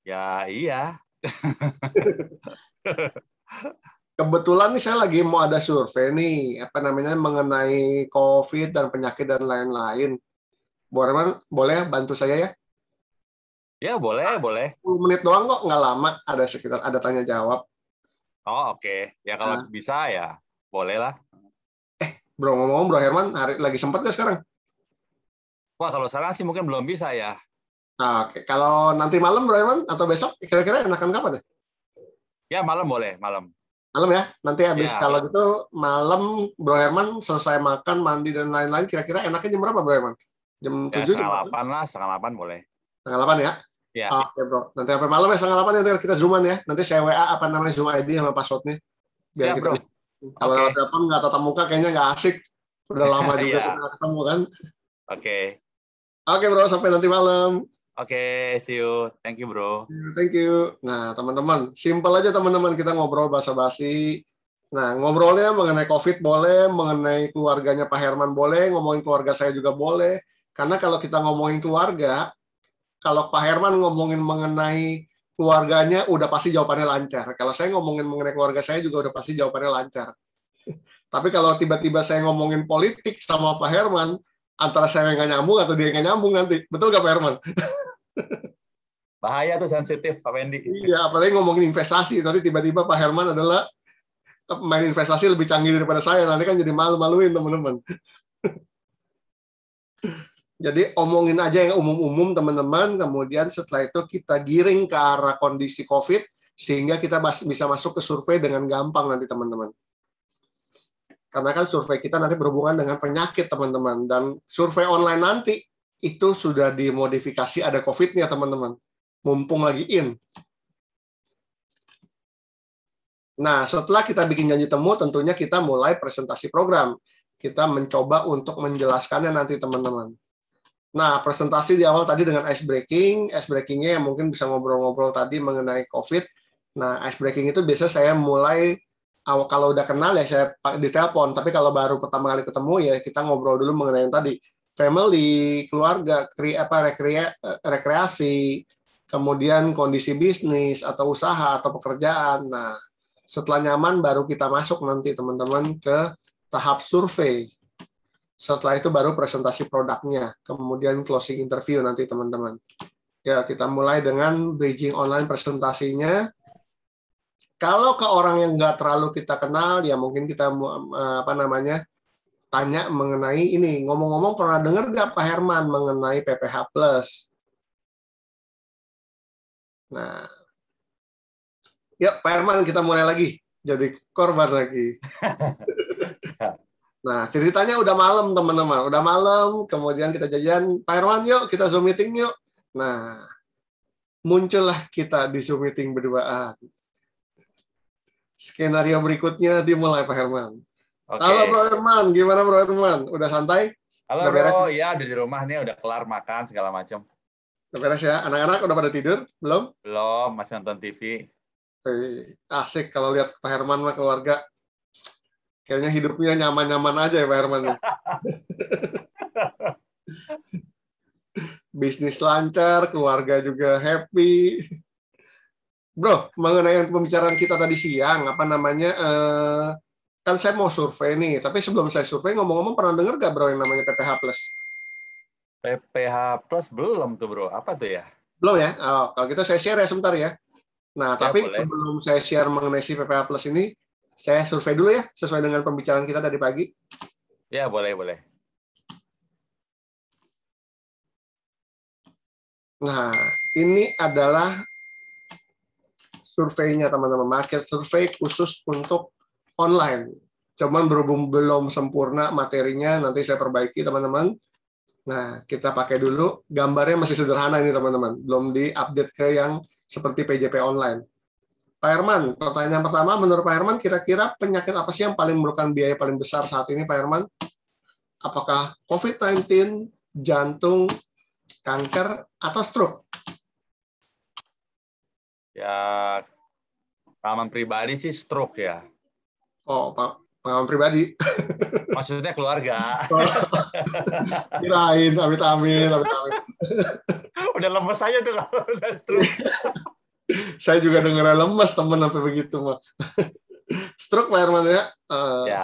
Ya iya. Kebetulan nih saya lagi mau ada survei nih, apa namanya mengenai COVID dan penyakit dan lain-lain. Bu Herman, boleh bantu saya ya? Ya boleh, ah, boleh. 10 menit doang kok, nggak lama. Ada sekitar ada tanya jawab. Oh oke, okay. ya kalau nah. bisa ya boleh lah. Bro ngomong Bro Herman hari lagi sempat nggak sekarang? Wah kalau sekarang sih mungkin belum bisa ya. Nah, Oke, okay. kalau nanti malam Bro Herman atau besok kira-kira enakan kapan ya? Ya malam boleh, malam. Malam ya. Nanti habis ya, kalau gitu malam Bro Herman selesai makan, mandi dan lain-lain kira-kira enaknya jam berapa Bro Herman? Jam ya, 7 jam lah, setengah delapan boleh. Setengah delapan ya? Ya. Oke, okay, Bro. Nanti sampai malam ya setengah delapan nanti kita zooman ya. Nanti saya WA apa namanya Zoom ID sama passwordnya. Biar Siap, ya, kita Bro. Kalau okay. lewat telepon nggak tatap muka kayaknya nggak asik. Udah lama juga yeah. kita ketemu kan. Oke. Okay. Oke okay, bro, sampai nanti malam. Oke, okay, see you. Thank you bro. Thank you. Nah teman-teman, simple aja teman-teman kita ngobrol bahasa basi Nah, ngobrolnya mengenai COVID boleh, mengenai keluarganya Pak Herman boleh, ngomongin keluarga saya juga boleh. Karena kalau kita ngomongin keluarga, kalau Pak Herman ngomongin mengenai keluarganya udah pasti jawabannya lancar. Kalau saya ngomongin mengenai keluarga saya juga udah pasti jawabannya lancar. Tapi kalau tiba-tiba saya ngomongin politik sama Pak Herman, antara saya yang nggak nyambung atau dia yang nggak nyambung nanti. Betul nggak Pak Herman? Bahaya tuh sensitif Pak Wendy. Iya, apalagi ngomongin investasi. Nanti tiba-tiba Pak Herman adalah main investasi lebih canggih daripada saya. Nanti kan jadi malu-maluin teman-teman. Jadi omongin aja yang umum-umum teman-teman, kemudian setelah itu kita giring ke arah kondisi COVID sehingga kita bisa masuk ke survei dengan gampang nanti teman-teman. Karena kan survei kita nanti berhubungan dengan penyakit teman-teman dan survei online nanti itu sudah dimodifikasi ada COVID-nya teman-teman. Mumpung lagi in. Nah, setelah kita bikin janji temu, tentunya kita mulai presentasi program. Kita mencoba untuk menjelaskannya nanti, teman-teman. Nah, presentasi di awal tadi dengan ice breaking, ice breakingnya yang mungkin bisa ngobrol-ngobrol tadi mengenai COVID. Nah, ice breaking itu biasa saya mulai awal ah, kalau udah kenal ya saya di telepon, tapi kalau baru pertama kali ketemu ya kita ngobrol dulu mengenai yang tadi family, keluarga, kre, apa rekrea, eh, rekreasi, kemudian kondisi bisnis atau usaha atau pekerjaan. Nah, setelah nyaman baru kita masuk nanti teman-teman ke tahap survei. Setelah itu baru presentasi produknya, kemudian closing interview nanti teman-teman. Ya, kita mulai dengan bridging online presentasinya. Kalau ke orang yang nggak terlalu kita kenal, ya mungkin kita eh, apa namanya tanya mengenai ini. Ngomong-ngomong pernah dengar nggak Pak Herman mengenai PPH Plus? Nah, ya Pak Herman kita mulai lagi. Jadi korban lagi. Nah, ceritanya udah malam teman-teman, udah malam, kemudian kita jajan, Pak Irwan yuk, kita Zoom meeting yuk. Nah, muncullah kita di Zoom meeting berduaan. Skenario berikutnya dimulai Pak Herman. Okay. Halo Bro Herman, gimana Bro Herman? Udah santai? Halo udah beres? Bro, ya udah di rumah nih, udah kelar makan segala macam. Udah beres ya? Anak-anak udah pada tidur? Belum? Belum, masih nonton TV. Asik kalau lihat Pak Herman sama keluarga Kayaknya hidupnya nyaman-nyaman aja ya Pak Herman. Bisnis lancar, keluarga juga happy. Bro, mengenai pembicaraan kita tadi siang, apa namanya, eh, kan saya mau survei nih, tapi sebelum saya survei, ngomong-ngomong pernah dengar gak bro yang namanya PPH Plus? PPH Plus belum tuh bro, apa tuh ya? Belum ya? Oh, kalau gitu saya share ya sebentar ya. Nah, ya, tapi boleh. sebelum saya share mengenai si PPH Plus ini, saya survei dulu ya, sesuai dengan pembicaraan kita tadi pagi. Ya, boleh, boleh. Nah, ini adalah surveinya teman-teman market survei khusus untuk online. Cuman berhubung belum sempurna materinya, nanti saya perbaiki teman-teman. Nah, kita pakai dulu. Gambarnya masih sederhana ini teman-teman, belum diupdate ke yang seperti PJP online. Pak Herman, pertanyaan pertama menurut Pak Herman kira-kira penyakit apa sih yang paling memerlukan biaya paling besar saat ini Pak Herman? Apakah COVID-19, jantung, kanker, atau stroke? Ya, pengalaman pribadi sih stroke ya. Oh, Pak, pengalaman pribadi. Maksudnya keluarga. Kirain, amit-amit, amit-amit. Udah lemes aja tuh kalau udah stroke. saya juga dengar lemas temen sampai begitu mah. Stroke Pak Herman ya. Uh, ya.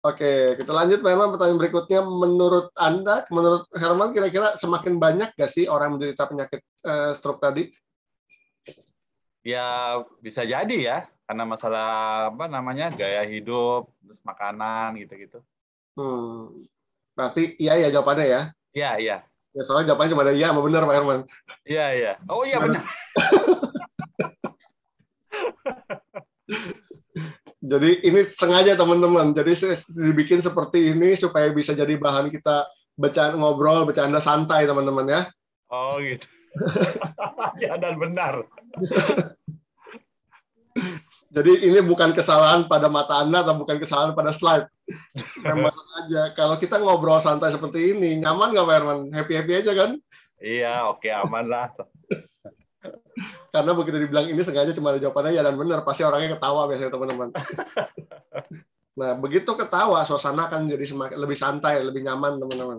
Oke, kita lanjut Pak Herman pertanyaan berikutnya. Menurut Anda, menurut Herman kira-kira semakin banyak gak sih orang menderita penyakit uh, stroke tadi? Ya bisa jadi ya, karena masalah apa namanya gaya hidup, terus makanan gitu-gitu. Hmm. Berarti iya ya jawabannya ya? Iya, iya. Ya soalnya jawabannya cuma ada iya mau benar Pak Herman. Iya, iya. Oh iya benar jadi ini sengaja teman-teman. Jadi dibikin seperti ini supaya bisa jadi bahan kita bercanda, ngobrol, bercanda santai teman-teman ya. Oh gitu. ya dan benar. Jadi ini bukan kesalahan pada mata Anda atau bukan kesalahan pada slide. Memang aja. Kalau kita ngobrol santai seperti ini, nyaman nggak Pak Herman? Happy-happy aja kan? Iya, oke okay, aman lah. Karena begitu dibilang ini sengaja cuma ada jawabannya ya dan benar pasti orangnya ketawa biasanya teman-teman. Nah, begitu ketawa suasana akan jadi semakin lebih santai, lebih nyaman teman-teman.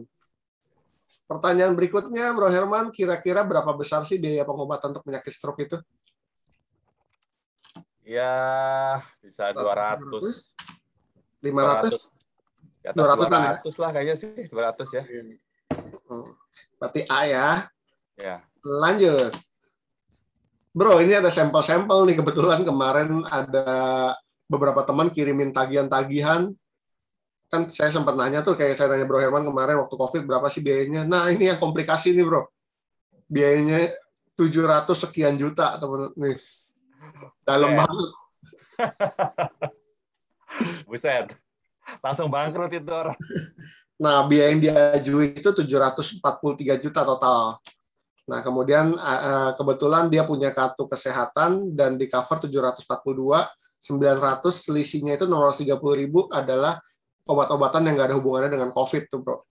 Pertanyaan berikutnya, Bro Herman, kira-kira berapa besar sih biaya pengobatan untuk penyakit stroke itu? Ya, bisa 200. 500? 200? ratus 200, 200 ya? lah kayaknya sih, 200 ya. Oh. Berarti A ya. Ya. Lanjut. Bro, ini ada sampel-sampel nih kebetulan kemarin ada beberapa teman kirimin tagihan-tagihan. Kan saya sempat nanya tuh kayak saya nanya Bro Herman kemarin waktu Covid berapa sih biayanya. Nah, ini yang komplikasi nih, Bro. Biayanya 700 sekian juta, teman nih. Dalam yeah. banget. Buset. Langsung bangkrut itu orang. Nah, biaya yang diajui itu 743 juta total. Nah, kemudian eh, eh, kebetulan dia punya kartu kesehatan dan di cover 742, 900 selisihnya itu 630 ribu adalah obat-obatan yang nggak ada hubungannya dengan COVID tuh, bro. Oke.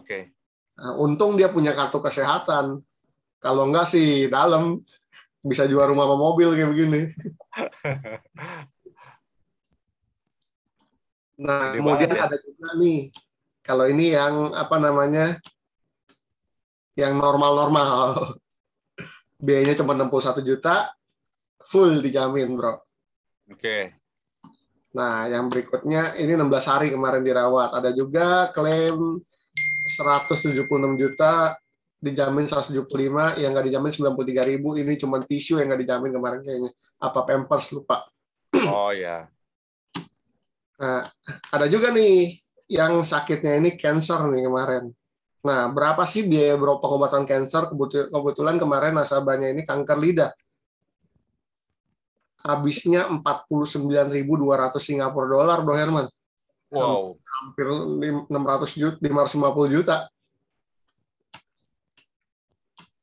Okay. Nah, untung dia punya kartu kesehatan. Kalau nggak sih dalam bisa jual rumah sama mobil kayak begini. nah, kemudian ya. ada juga nih kalau ini yang apa namanya yang normal-normal. Biayanya cuma 61 juta, full dijamin, bro. Oke. Okay. Nah, yang berikutnya ini 16 hari kemarin dirawat. Ada juga klaim 176 juta dijamin 175, yang nggak dijamin 93 ribu. Ini cuma tisu yang nggak dijamin kemarin kayaknya. Apa Pampers lupa. Oh ya. Yeah. Nah, ada juga nih yang sakitnya ini cancer nih kemarin. Nah, berapa sih biaya pengobatan kanker? Kebetulan kemarin nasabahnya ini kanker lidah. Habisnya 49.200 Singapura dolar, Bro Herman. Wow. Hampir 600 juta, 550 juta.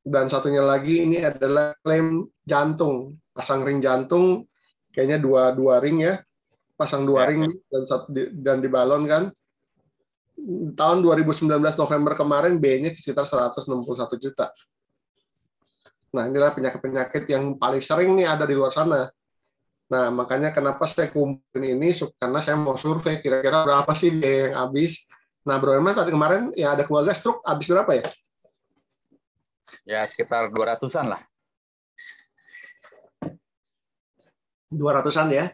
Dan satunya lagi ini adalah klaim jantung, pasang ring jantung, kayaknya dua dua ring ya, pasang dua ya, ring ya. dan dan di kan tahun 2019 November kemarin B-nya sekitar 161 juta. Nah, inilah penyakit-penyakit yang paling sering nih ada di luar sana. Nah, makanya kenapa saya kumpulin ini karena saya mau survei kira-kira berapa sih biaya yang habis. Nah, Bro Emma tadi kemarin ya ada keluarga stroke habis berapa ya? Ya, sekitar 200-an lah. 200-an ya.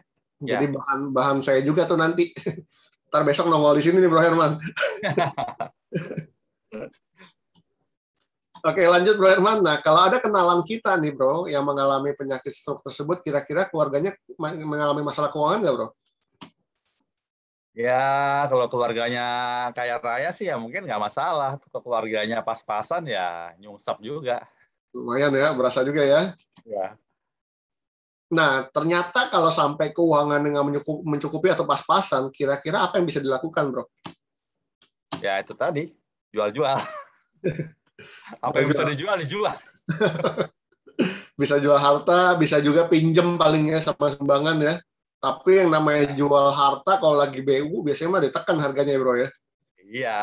ya. Jadi bahan bahan saya juga tuh nanti. Ntar besok nongol di sini nih Bro Herman. Oke lanjut Bro Herman. Nah kalau ada kenalan kita nih Bro yang mengalami penyakit stroke tersebut, kira-kira keluarganya mengalami masalah keuangan nggak Bro? Ya kalau keluarganya kaya raya sih ya mungkin nggak masalah. Kalau keluarganya pas-pasan ya nyungsep juga. Lumayan ya, berasa juga ya. Ya. Nah, ternyata kalau sampai keuangan dengan mencukupi, atau pas-pasan, kira-kira apa yang bisa dilakukan, Bro? Ya, itu tadi, jual-jual. apa yang bisa dijual, dijual. bisa jual harta, bisa juga pinjem palingnya sama sumbangan ya. Tapi yang namanya ya. jual harta kalau lagi BU biasanya mah ditekan harganya, Bro ya. Iya.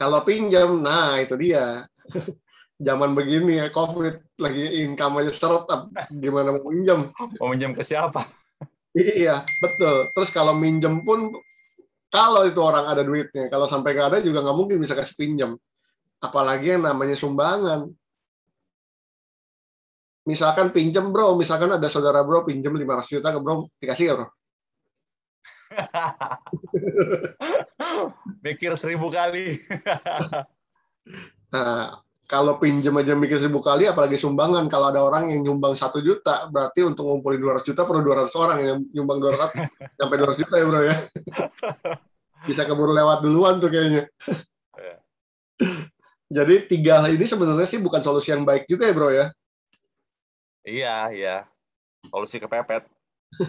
Kalau pinjam, nah itu dia. zaman begini ya covid lagi income aja seret gimana mau pinjam mau pinjam ke siapa iya betul terus kalau minjem pun kalau itu orang ada duitnya kalau sampai nggak ada juga nggak mungkin bisa kasih pinjam apalagi yang namanya sumbangan misalkan pinjem bro misalkan ada saudara bro pinjem 500 juta ke bro dikasih ya bro pikir seribu kali nah, kalau pinjam aja mikir seribu kali, apalagi sumbangan. Kalau ada orang yang nyumbang satu juta, berarti untuk ngumpulin ratus juta perlu 200 orang yang nyumbang 200 sampai ratus juta ya bro ya. Bisa keburu lewat duluan tuh kayaknya. Iya. Jadi tiga hal ini sebenarnya sih bukan solusi yang baik juga ya bro ya. Iya, iya. Solusi kepepet.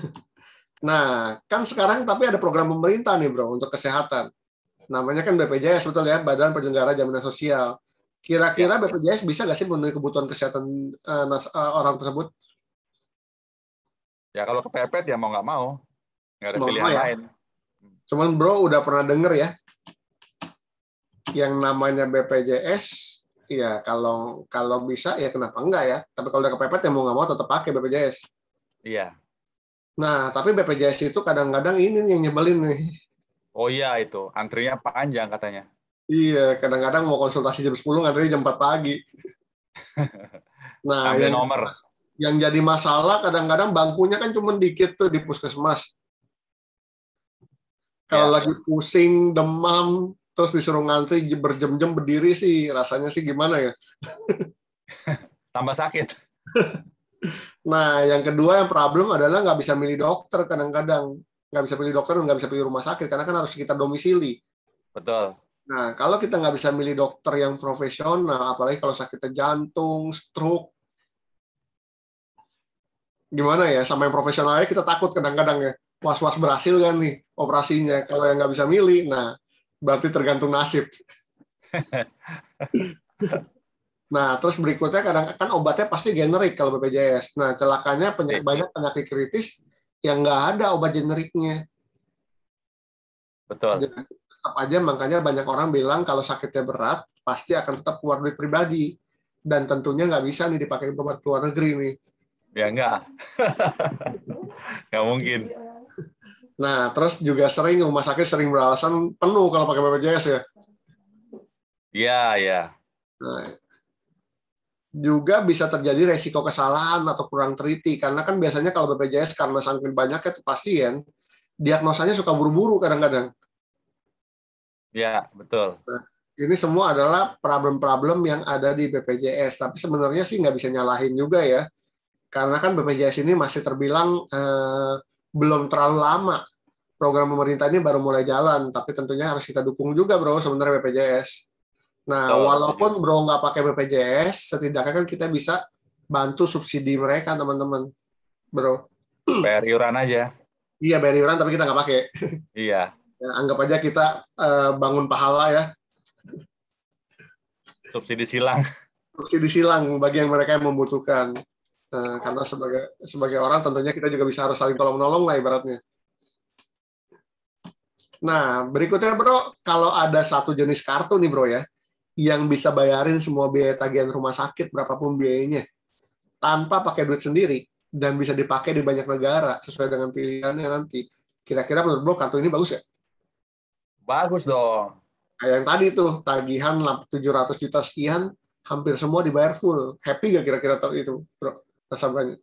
nah, kan sekarang tapi ada program pemerintah nih bro untuk kesehatan. Namanya kan BPJS betul ya, Badan Penyelenggara Jaminan Sosial Kira-kira ya. ya. BPJS bisa nggak sih memenuhi kebutuhan kesehatan uh, nas, uh, orang tersebut? Ya kalau kepepet ya mau nggak mau, nggak ada mau pilihan ya. lain. Cuman bro udah pernah denger ya, yang namanya BPJS, ya kalau kalau bisa ya kenapa enggak ya. Tapi kalau udah kepepet ya mau nggak mau tetap pakai BPJS. Iya. Nah tapi BPJS itu kadang-kadang ini yang nyebelin nih. Oh iya itu, antrinya panjang katanya. Iya, kadang-kadang mau konsultasi jam 10 ngantri jam 4 pagi. nah, yang, nomor. yang jadi masalah kadang-kadang bangkunya kan cuma dikit tuh di puskesmas. Kalau ya. lagi pusing, demam, terus disuruh ngantri berjam-jam berdiri sih, rasanya sih gimana ya? Tambah sakit. nah, yang kedua yang problem adalah nggak bisa milih dokter kadang-kadang. Nggak bisa pilih dokter dan nggak bisa pilih rumah sakit, karena kan harus kita domisili. Betul Nah, kalau kita nggak bisa milih dokter yang profesional, apalagi kalau sakitnya jantung, stroke, gimana ya, sama yang profesionalnya kita takut kadang-kadang ya. Was-was berhasil kan nih operasinya. Kalau yang nggak bisa milih, nah berarti tergantung nasib. nah, terus berikutnya kadang kan obatnya pasti generik kalau BPJS. Nah, celakanya penyakit, iya. banyak penyakit kritis yang nggak ada obat generiknya. Betul. Jadi, tetap aja makanya banyak orang bilang kalau sakitnya berat pasti akan tetap keluar duit pribadi dan tentunya nggak bisa nih dipakai buat luar negeri nih. Ya enggak. nggak mungkin. Nah terus juga sering rumah sakit sering beralasan penuh kalau pakai BPJS ya. Iya ya. Nah, juga bisa terjadi resiko kesalahan atau kurang teliti karena kan biasanya kalau BPJS karena saking banyaknya itu pasien ya, diagnosanya suka buru-buru kadang-kadang. Ya, betul. Nah, ini semua adalah problem-problem yang ada di BPJS, tapi sebenarnya sih nggak bisa nyalahin juga ya, karena kan BPJS ini masih terbilang eh, belum terlalu lama program pemerintah ini baru mulai jalan, tapi tentunya harus kita dukung juga bro sebenarnya BPJS. Nah, oh, walaupun iya. bro nggak pakai BPJS, setidaknya kan kita bisa bantu subsidi mereka teman-teman, bro. Bayar iuran aja. Iya bayar iuran tapi kita nggak pakai. Iya ya, anggap aja kita uh, bangun pahala ya. Subsidi silang. Subsidi silang bagi yang mereka yang membutuhkan. Uh, karena sebagai sebagai orang tentunya kita juga bisa harus saling tolong menolong lah ibaratnya. Nah, berikutnya bro, kalau ada satu jenis kartu nih bro ya, yang bisa bayarin semua biaya tagihan rumah sakit berapapun biayanya, tanpa pakai duit sendiri, dan bisa dipakai di banyak negara sesuai dengan pilihannya nanti. Kira-kira menurut bro kartu ini bagus ya? Bagus dong. Yang tadi tuh tagihan 700 juta sekian, hampir semua dibayar full. Happy gak kira-kira tahun itu, bro? Nasabahnya.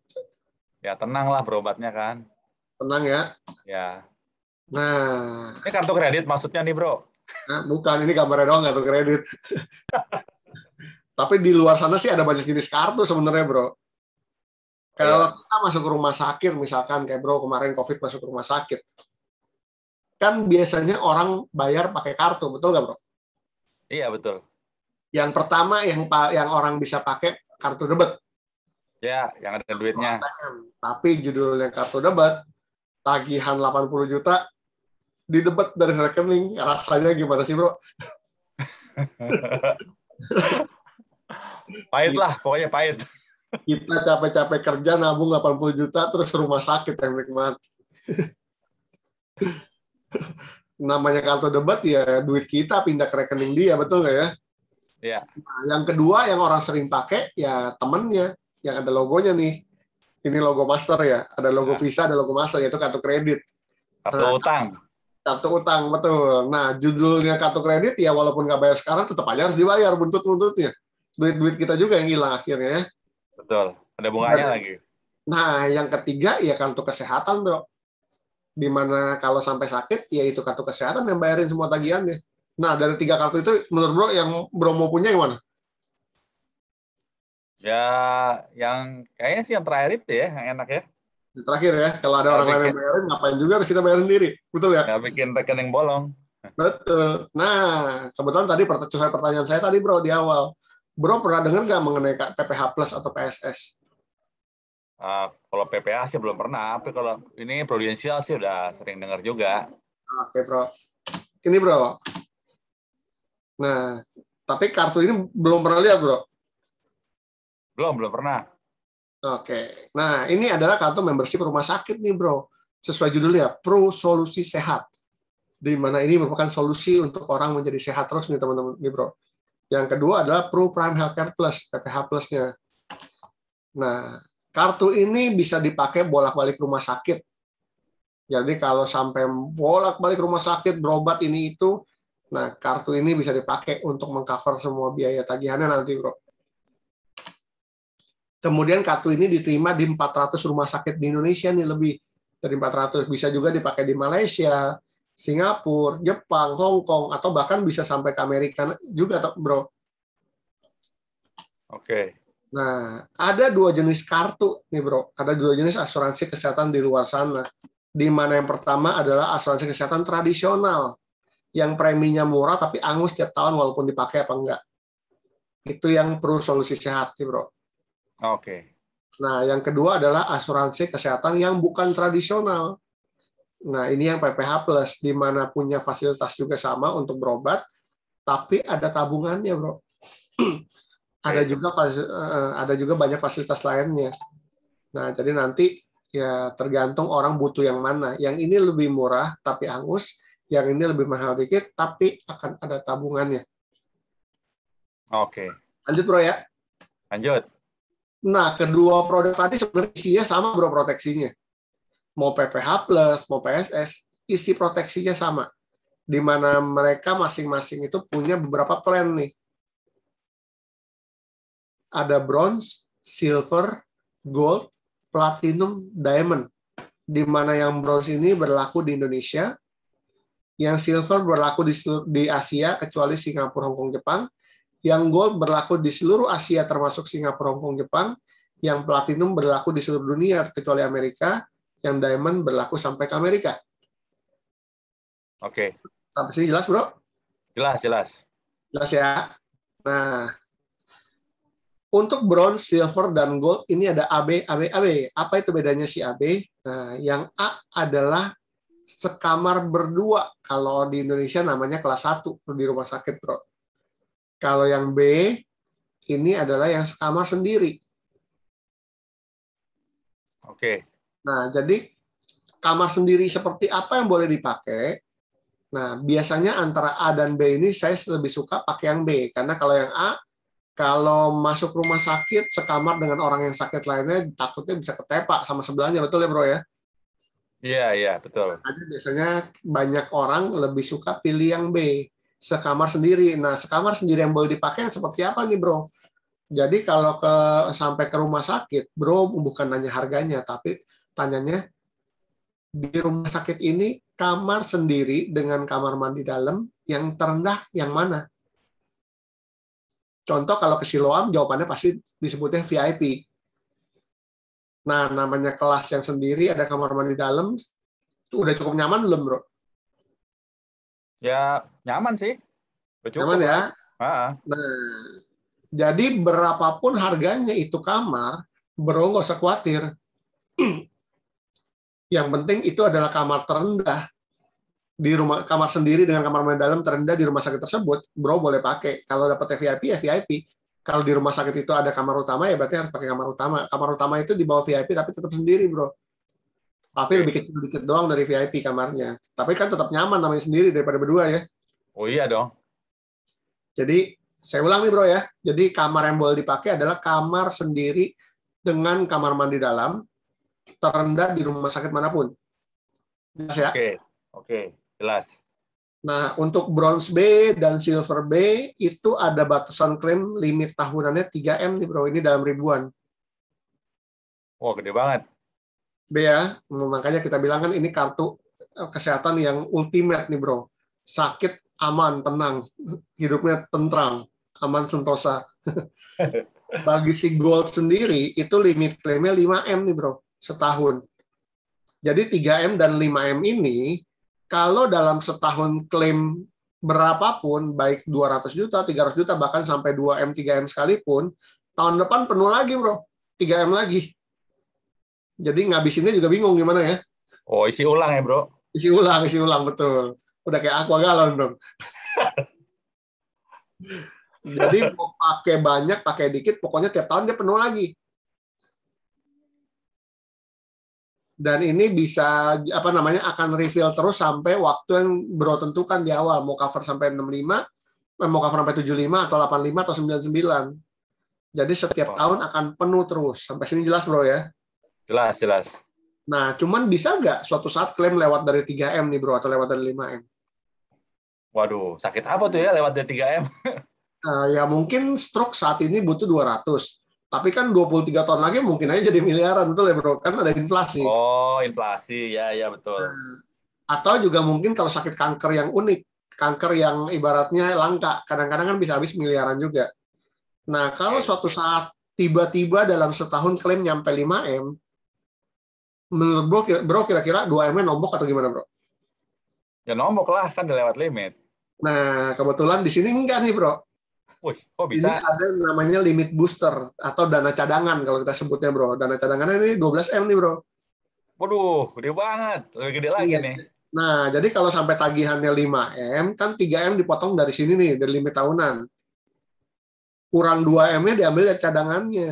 Ya tenang lah berobatnya kan. Tenang ya. Ya. Nah. Ini kartu kredit maksudnya nih bro. Nah, bukan, ini gambarnya doang kartu kredit. Tapi di luar sana sih ada banyak jenis kartu sebenarnya bro. Kalau iya. kita masuk ke rumah sakit misalkan kayak bro kemarin COVID masuk ke rumah sakit, kan biasanya orang bayar pakai kartu, betul nggak bro? Iya betul. Yang pertama yang yang orang bisa pakai kartu debit. Ya, yang ada duitnya. Tapi judulnya kartu debit, tagihan 80 juta didebet dari rekening. Rasanya gimana sih, Bro? pahit lah, pokoknya pahit. Kita capek-capek kerja nabung 80 juta terus rumah sakit yang nikmat namanya kartu debat ya duit kita pindah ke rekening dia betul nggak ya? Iya. Nah, yang kedua yang orang sering pakai ya temennya yang ada logonya nih. Ini logo master ya, ada logo ya. Visa, ada logo master yaitu kartu kredit. Kartu nah, utang. Kartu utang betul. Nah judulnya kartu kredit ya walaupun nggak bayar sekarang tetap aja harus dibayar buntut-buntutnya. Duit-duit kita juga yang hilang akhirnya ya. Betul. Ada bunganya nah, lagi. Nah yang ketiga ya kartu kesehatan bro di mana kalau sampai sakit ya itu kartu kesehatan yang bayarin semua tagihannya. Nah dari tiga kartu itu menurut bro yang bro mau punya yang mana? Ya yang kayaknya sih yang terakhir itu ya yang enak ya. Yang terakhir ya kalau ada orang lain yang bayarin ngapain juga harus kita bayar sendiri, betul ya? Gak bikin rekening bolong. Betul. Nah kebetulan tadi sesuai pertanyaan saya tadi bro di awal, bro pernah dengar nggak mengenai PPH plus atau PSS? Uh, kalau PPA sih belum pernah, tapi kalau ini prudensial sih udah sering dengar juga. Ah, oke, Bro. Ini, Bro. Nah, tapi kartu ini belum pernah lihat, Bro. Belum, belum pernah. Oke. Nah, ini adalah kartu membership rumah sakit nih, Bro. Sesuai judulnya, Pro Solusi Sehat. Di mana ini merupakan solusi untuk orang menjadi sehat terus nih, teman-teman. Nih, Bro. Yang kedua adalah Pro Prime Healthcare Plus, PPH Plus-nya. Nah, Kartu ini bisa dipakai bolak-balik rumah sakit. Jadi kalau sampai bolak-balik rumah sakit berobat ini itu, nah kartu ini bisa dipakai untuk mengcover semua biaya tagihannya nanti, Bro. Kemudian kartu ini diterima di 400 rumah sakit di Indonesia nih lebih dari 400 bisa juga dipakai di Malaysia, Singapura, Jepang, Hong Kong atau bahkan bisa sampai ke Amerika juga, Bro. Oke. Okay. Nah, ada dua jenis kartu nih bro, ada dua jenis asuransi kesehatan di luar sana. Di mana yang pertama adalah asuransi kesehatan tradisional, yang preminya murah tapi angus setiap tahun walaupun dipakai apa enggak. Itu yang perlu solusi sehat nih bro. Oke. Okay. Nah, yang kedua adalah asuransi kesehatan yang bukan tradisional. Nah, ini yang PPH Plus, di mana punya fasilitas juga sama untuk berobat, tapi ada tabungannya, bro. ada juga eh, ada juga banyak fasilitas lainnya. Nah, jadi nanti ya tergantung orang butuh yang mana. Yang ini lebih murah tapi angus, yang ini lebih mahal dikit tapi akan ada tabungannya. Oke. Lanjut bro ya. Lanjut. Nah, kedua produk tadi sebenarnya isinya sama bro proteksinya. Mau PPH+, Plus, mau PSS, isi proteksinya sama. Di mana mereka masing-masing itu punya beberapa plan nih ada bronze, silver, gold, platinum, diamond. Di mana yang bronze ini berlaku di Indonesia, yang silver berlaku di, di Asia kecuali Singapura, Hongkong, Jepang, yang gold berlaku di seluruh Asia termasuk Singapura, Hongkong, Jepang, yang platinum berlaku di seluruh dunia kecuali Amerika, yang diamond berlaku sampai ke Amerika. Oke. Okay. Sampai sini jelas, Bro? Jelas, jelas. Jelas ya. Nah, untuk bronze, silver, dan gold ini ada AB, AB, AB. Apa itu bedanya si AB? Nah, yang A adalah sekamar berdua. Kalau di Indonesia namanya kelas 1 di rumah sakit, Bro. Kalau yang B ini adalah yang sekamar sendiri. Oke. Nah, jadi kamar sendiri seperti apa yang boleh dipakai? Nah, biasanya antara A dan B ini saya lebih suka pakai yang B karena kalau yang A kalau masuk rumah sakit sekamar dengan orang yang sakit lainnya takutnya bisa ketepak sama sebelahnya betul ya bro ya iya iya betul Jadi biasanya banyak orang lebih suka pilih yang B sekamar sendiri nah sekamar sendiri yang boleh dipakai yang seperti apa nih bro jadi kalau ke sampai ke rumah sakit bro bukan nanya harganya tapi tanyanya di rumah sakit ini kamar sendiri dengan kamar mandi dalam yang terendah yang mana Contoh kalau ke Siloam jawabannya pasti disebutnya VIP. Nah, namanya kelas yang sendiri ada kamar mandi dalam itu udah cukup nyaman belum, Bro? Ya, nyaman sih. cukup. Nyaman ya? Nah, jadi berapapun harganya itu kamar, Bro nggak usah khawatir. yang penting itu adalah kamar terendah di rumah kamar sendiri dengan kamar mandi dalam terendah di rumah sakit tersebut, bro boleh pakai. Kalau dapat VIP ya VIP. Kalau di rumah sakit itu ada kamar utama ya berarti harus pakai kamar utama. Kamar utama itu di bawah VIP tapi tetap sendiri, bro. Tapi lebih kecil dikit doang dari VIP kamarnya. Tapi kan tetap nyaman namanya sendiri daripada berdua ya. Oh iya dong. Jadi saya ulang nih bro ya. Jadi kamar yang boleh dipakai adalah kamar sendiri dengan kamar mandi dalam terendah di rumah sakit manapun. Jelas ya? Oke. Okay. Oke. Okay. Jelas. Nah, untuk bronze B dan silver B itu ada batasan klaim limit tahunannya 3M nih bro. Ini dalam ribuan. Wah, gede banget. B ya, makanya kita bilang kan ini kartu eh, kesehatan yang ultimate nih bro. Sakit, aman, tenang. Hidupnya tentram, aman, sentosa. Bagi si gold sendiri, itu limit klaimnya 5M nih bro, setahun. Jadi 3M dan 5M ini kalau dalam setahun klaim berapapun, baik 200 juta, 300 juta, bahkan sampai 2M, 3M sekalipun, tahun depan penuh lagi bro, 3M lagi. Jadi ngabisinnya juga bingung gimana ya. Oh, isi ulang ya bro? Isi ulang, isi ulang, betul. Udah kayak aqua galon dong. Jadi mau pakai banyak, pakai dikit, pokoknya tiap tahun dia penuh lagi. dan ini bisa apa namanya akan refill terus sampai waktu yang bro tentukan di awal mau cover sampai 65 eh, mau cover sampai 75 atau 85 atau 99 jadi setiap oh. tahun akan penuh terus sampai sini jelas bro ya jelas jelas nah cuman bisa nggak suatu saat klaim lewat dari 3M nih bro atau lewat dari 5M waduh sakit apa tuh ya lewat dari 3M uh, nah, ya mungkin stroke saat ini butuh 200 tapi kan 23 tahun lagi mungkin aja jadi miliaran, betul ya bro? Kan ada inflasi. Oh, inflasi. Ya, ya betul. Nah, atau juga mungkin kalau sakit kanker yang unik, kanker yang ibaratnya langka, kadang-kadang kan bisa habis miliaran juga. Nah, kalau suatu saat tiba-tiba dalam setahun klaim nyampe 5M, menurut bro, kira-kira 2M-nya nombok atau gimana bro? Ya nombok lah, kan udah lewat limit. Nah, kebetulan di sini enggak nih bro. Wih, kok bisa? Ini ada namanya limit booster atau dana cadangan kalau kita sebutnya, Bro. Dana cadangannya ini 12M nih, Bro. Waduh, gede banget. Lebih gede lagi iya. nih. Nah, jadi kalau sampai tagihannya 5M, kan 3M dipotong dari sini nih, dari limit tahunan. Kurang 2M-nya diambil dari cadangannya.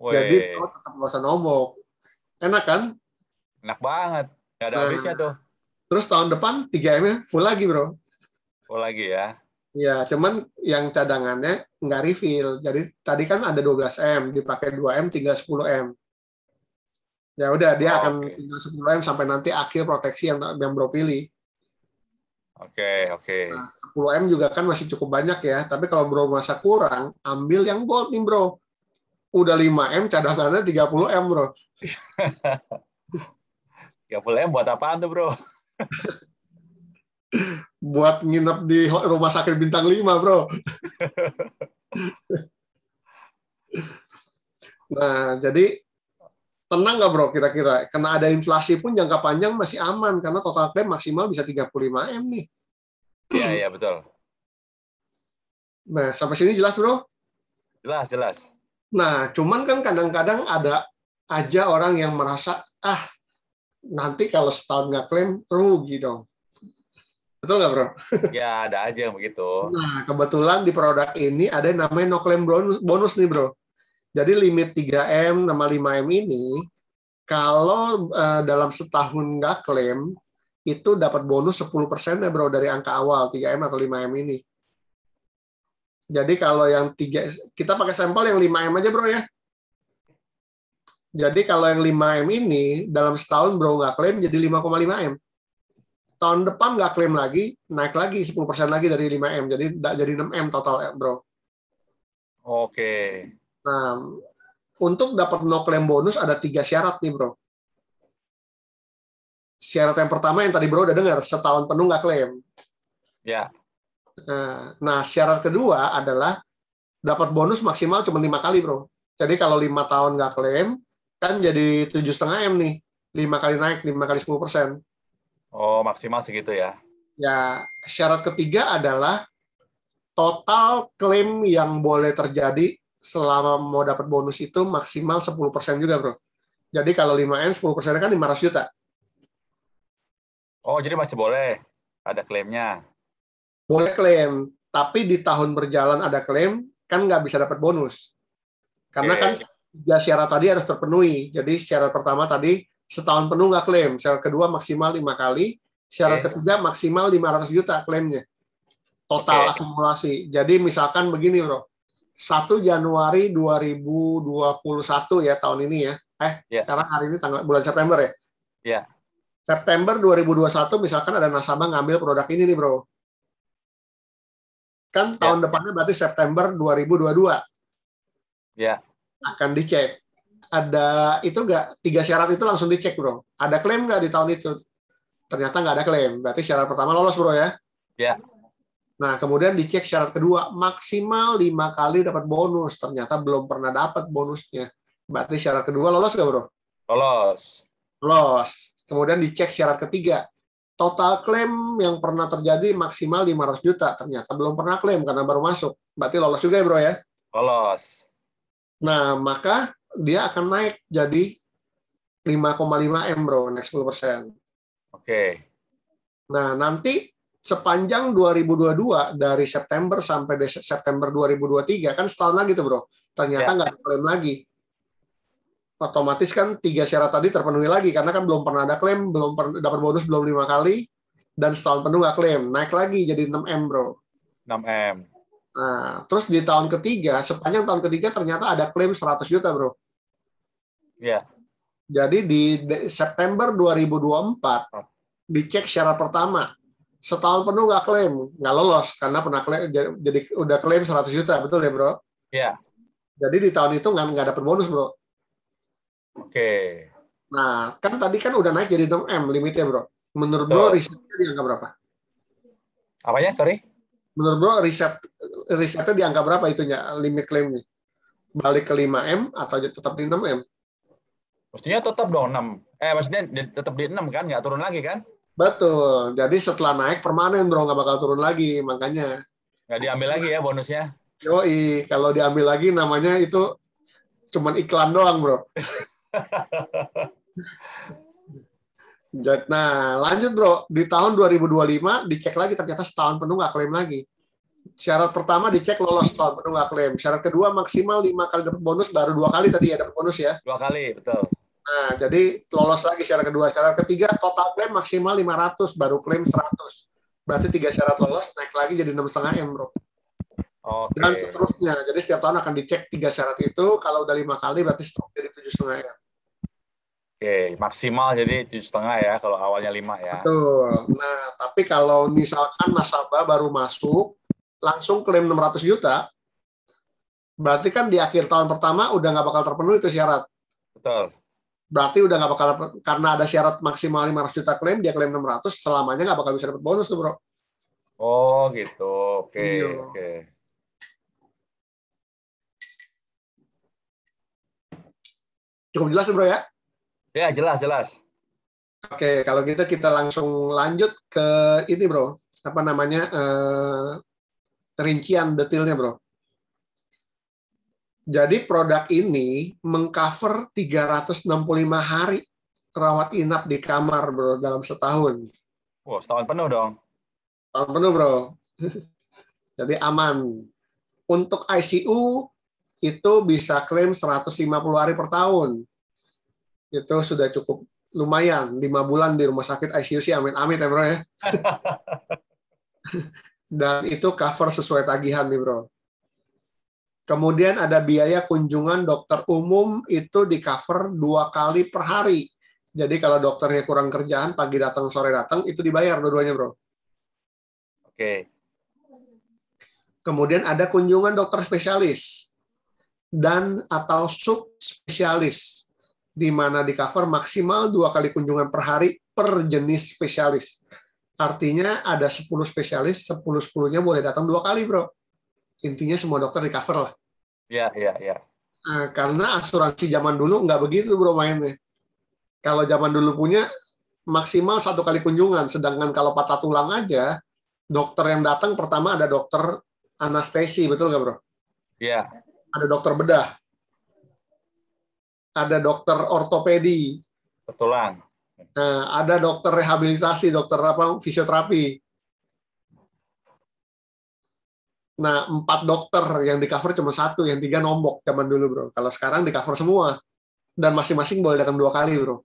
Wey. Jadi kalau tetap nggak usah nombok. Enak kan? Enak banget. Gak ada nah, habisnya tuh. Terus tahun depan 3M-nya full lagi, bro. Full lagi ya. Ya, cuman yang cadangannya nggak refill. Jadi tadi kan ada 12M, dipakai 2M, tinggal 10M. Ya udah, dia oh, akan okay. tinggal 10M sampai nanti akhir proteksi yang yang bro pilih. Oke, okay, oke. Okay. Nah, 10M juga kan masih cukup banyak ya, tapi kalau bro masa kurang, ambil yang gold nih bro. Udah 5M, cadangannya 30M bro. 30M buat apaan tuh bro? buat nginep di rumah sakit bintang 5, Bro. nah, jadi tenang nggak bro kira-kira? Karena ada inflasi pun jangka panjang masih aman karena total klaim maksimal bisa 35 M nih. Iya, iya betul. Nah, sampai sini jelas bro? Jelas, jelas. Nah, cuman kan kadang-kadang ada aja orang yang merasa, ah, nanti kalau setahun nggak klaim, rugi dong. Betul nggak bro? ya ada aja yang begitu. Nah kebetulan di produk ini ada yang namanya no claim bonus, bonus nih bro. Jadi limit 3M sama 5M ini kalau uh, dalam setahun nggak klaim itu dapat bonus 10% ya bro dari angka awal 3M atau 5M ini. Jadi kalau yang 3 kita pakai sampel yang 5M aja bro ya. Jadi kalau yang 5M ini dalam setahun bro nggak klaim jadi 5,5M tahun depan nggak klaim lagi, naik lagi 10% lagi dari 5M, jadi nggak jadi 6M total, eh, bro. Oke. Nah, untuk dapat no claim bonus ada tiga syarat nih, bro. Syarat yang pertama yang tadi bro udah dengar, setahun penuh nggak klaim. Ya. Nah, nah, syarat kedua adalah dapat bonus maksimal cuma lima kali, bro. Jadi kalau lima tahun nggak klaim, kan jadi tujuh setengah M nih. lima kali naik, lima kali sepuluh persen. Oh, maksimal segitu ya. Ya, syarat ketiga adalah total klaim yang boleh terjadi selama mau dapat bonus itu maksimal 10% juga, Bro. Jadi kalau 5M 10% kan 500 juta. Oh, jadi masih boleh ada klaimnya. Boleh klaim, tapi di tahun berjalan ada klaim kan nggak bisa dapat bonus. Karena okay. kan ya syarat tadi harus terpenuhi. Jadi syarat pertama tadi setahun penuh nggak klaim. Syarat kedua maksimal lima kali. Syarat okay. ketiga maksimal 500 juta klaimnya. Total okay. akumulasi. Jadi misalkan begini bro, 1 Januari 2021 ya tahun ini ya. Eh, yeah. sekarang hari ini tanggal bulan September ya. Iya. Yeah. September 2021 misalkan ada nasabah ngambil produk ini nih bro. Kan iya. tahun yeah. depannya berarti September 2022. Ya. Yeah. Akan dicek ada itu enggak tiga syarat itu langsung dicek bro ada klaim enggak di tahun itu ternyata nggak ada klaim berarti syarat pertama lolos bro ya ya nah kemudian dicek syarat kedua maksimal lima kali dapat bonus ternyata belum pernah dapat bonusnya berarti syarat kedua lolos nggak bro lolos lolos kemudian dicek syarat ketiga total klaim yang pernah terjadi maksimal 500 juta ternyata belum pernah klaim karena baru masuk berarti lolos juga ya bro ya lolos Nah, maka dia akan naik jadi 5,5 M bro, naik 10 persen. Oke. Okay. Nah, nanti sepanjang 2022 dari September sampai Des September 2023 kan setahun lagi tuh bro. Ternyata ya. nggak yeah. ada klaim lagi. Otomatis kan tiga syarat tadi terpenuhi lagi karena kan belum pernah ada klaim, belum pernah dapat bonus belum lima kali dan setahun penuh nggak klaim. Naik lagi jadi 6 M bro. 6 M. Nah, terus di tahun ketiga, sepanjang tahun ketiga ternyata ada klaim 100 juta bro. Yeah. Jadi di September 2024 hmm. dicek syarat pertama. Setahun penuh nggak klaim, nggak lolos karena pernah klaim jadi udah klaim 100 juta, betul ya, Bro? Iya. Yeah. Jadi di tahun itu nggak nggak dapat bonus, Bro. Oke. Okay. Nah, kan tadi kan udah naik jadi 6M limitnya, Bro. Menurut Bro, risetnya di angka berapa? Apa ya sorry? Menurut Bro, riset risetnya di angka berapa itunya, limit klaimnya? Balik ke 5M atau tetap di 6M? Mestinya tetap dong 6. Eh maksudnya tetap di 6 kan, nggak turun lagi kan? Betul. Jadi setelah naik permanen bro, nggak bakal turun lagi, makanya. Nggak diambil lagi ya bonusnya? Yoi, kalau diambil lagi namanya itu cuman iklan doang bro. nah lanjut bro, di tahun 2025 dicek lagi ternyata setahun penuh nggak klaim lagi. Syarat pertama dicek lolos tahun penuh nggak klaim. Syarat kedua maksimal lima kali dapat bonus baru dua kali tadi ya dapat bonus ya. Dua kali betul Nah, jadi lolos lagi syarat kedua. Syarat ketiga, total klaim maksimal 500, baru klaim 100. Berarti tiga syarat lolos, naik lagi jadi 6,5 M, bro. Okay. Dan seterusnya. Jadi setiap tahun akan dicek tiga syarat itu. Kalau udah lima kali, berarti stop jadi 7,5 M. Oke, okay, maksimal jadi tujuh setengah ya kalau awalnya lima ya. Betul. Nah, tapi kalau misalkan nasabah baru masuk langsung klaim 600 juta, berarti kan di akhir tahun pertama udah nggak bakal terpenuhi itu syarat. Betul berarti udah nggak bakal karena ada syarat maksimal 500 juta klaim dia klaim 600 selamanya nggak bakal bisa dapat bonus tuh bro oh gitu oke okay, iya. oke okay. cukup jelas bro ya ya jelas jelas oke okay, kalau gitu kita langsung lanjut ke ini bro apa namanya eh, rincian detailnya bro jadi produk ini mengcover 365 hari rawat inap di kamar bro dalam setahun. wow, setahun penuh dong. Setahun penuh bro. Jadi aman. Untuk ICU itu bisa klaim 150 hari per tahun. Itu sudah cukup lumayan. lima bulan di rumah sakit ICU sih amit-amit ya bro ya. Dan itu cover sesuai tagihan nih bro. Kemudian ada biaya kunjungan dokter umum itu di cover dua kali per hari. Jadi kalau dokternya kurang kerjaan, pagi datang, sore datang, itu dibayar dua-duanya, bro. Oke. Kemudian ada kunjungan dokter spesialis dan atau sub spesialis, di mana di cover maksimal dua kali kunjungan per hari per jenis spesialis. Artinya ada 10 spesialis, 10-10-nya boleh datang dua kali, bro intinya semua dokter di cover lah. Iya, iya, iya. Nah, karena asuransi zaman dulu nggak begitu bro mainnya. Kalau zaman dulu punya maksimal satu kali kunjungan, sedangkan kalau patah tulang aja, dokter yang datang pertama ada dokter anestesi, betul nggak bro? Iya. Ada dokter bedah, ada dokter ortopedi, tulang. Nah, ada dokter rehabilitasi, dokter apa fisioterapi. Nah, empat dokter yang di cover cuma satu, yang tiga nombok zaman dulu, bro. Kalau sekarang di cover semua. Dan masing-masing boleh datang dua kali, bro.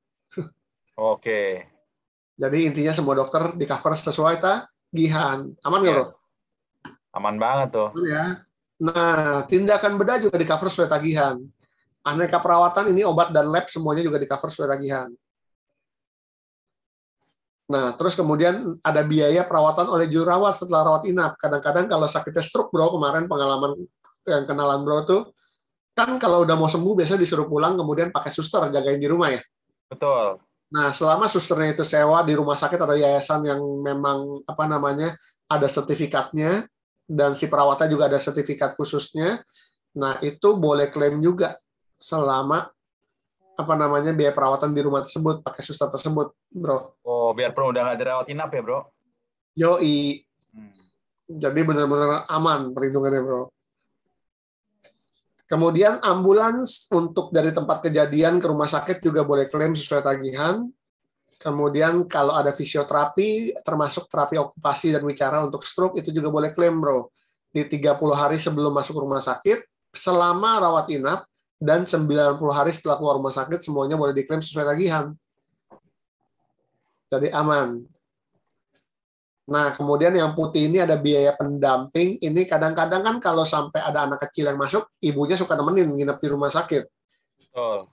Oke. Jadi intinya semua dokter di cover sesuai tagihan. Aman nggak, ya. bro? Aman banget tuh. Aman ya. Nah, tindakan bedah juga di cover sesuai tagihan. Aneka perawatan ini obat dan lab semuanya juga di cover sesuai tagihan. Nah, terus kemudian ada biaya perawatan oleh jurawat setelah rawat inap. Kadang-kadang kalau sakitnya stroke, bro, kemarin pengalaman yang kenalan bro tuh, kan kalau udah mau sembuh biasanya disuruh pulang, kemudian pakai suster jagain di rumah ya. Betul. Nah, selama susternya itu sewa di rumah sakit atau yayasan yang memang apa namanya ada sertifikatnya dan si perawatnya juga ada sertifikat khususnya, nah itu boleh klaim juga selama apa namanya biaya perawatan di rumah tersebut pakai suster tersebut bro oh biarpun udah nggak dirawat inap ya bro yo hmm. jadi benar-benar aman perlindungannya bro Kemudian ambulans untuk dari tempat kejadian ke rumah sakit juga boleh klaim sesuai tagihan. Kemudian kalau ada fisioterapi, termasuk terapi okupasi dan bicara untuk stroke, itu juga boleh klaim, bro. Di 30 hari sebelum masuk rumah sakit, selama rawat inap, dan 90 hari setelah keluar rumah sakit semuanya boleh diklaim sesuai tagihan. Jadi aman. Nah, kemudian yang putih ini ada biaya pendamping. Ini kadang-kadang kan kalau sampai ada anak kecil yang masuk, ibunya suka nemenin nginep di rumah sakit. Betul.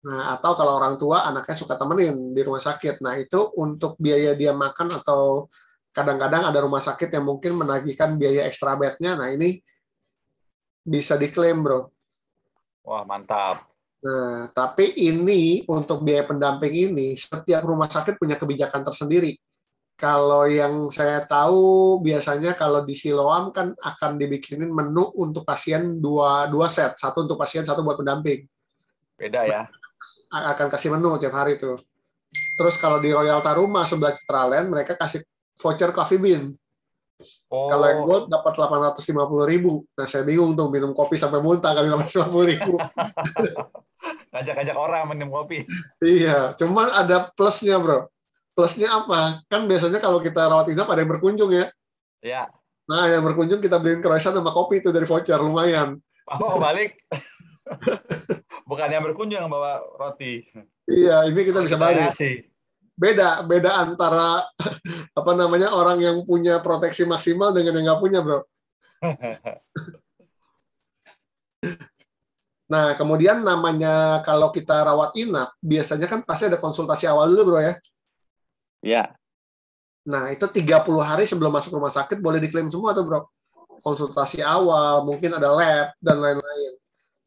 Nah, atau kalau orang tua anaknya suka temenin di rumah sakit. Nah, itu untuk biaya dia makan atau kadang-kadang ada rumah sakit yang mungkin menagihkan biaya ekstra bednya. Nah, ini bisa diklaim, Bro. Wah, mantap. Nah, tapi ini untuk biaya pendamping ini setiap rumah sakit punya kebijakan tersendiri. Kalau yang saya tahu biasanya kalau di Siloam kan akan dibikinin menu untuk pasien dua dua set, satu untuk pasien, satu buat pendamping. Beda ya. Akan kasih menu tiap hari itu. Terus kalau di Royal Taruma sebelah Citraland mereka kasih voucher coffee bean. Oh. Kalau yang oh. gold dapat 850 ribu. Nah saya bingung tuh minum kopi sampai muntah kali 850 ribu. Ngajak-ngajak orang minum kopi. iya, cuman ada plusnya bro. Plusnya apa? Kan biasanya kalau kita rawat inap ada yang berkunjung ya. Iya. Nah yang berkunjung kita beliin croissant sama kopi itu dari voucher lumayan. Oh balik. Bukan yang berkunjung yang bawa roti. Iya, ini kita bisa balik. Sih beda beda antara apa namanya orang yang punya proteksi maksimal dengan yang nggak punya bro nah kemudian namanya kalau kita rawat inap biasanya kan pasti ada konsultasi awal dulu bro ya ya nah itu 30 hari sebelum masuk rumah sakit boleh diklaim semua tuh bro konsultasi awal mungkin ada lab dan lain-lain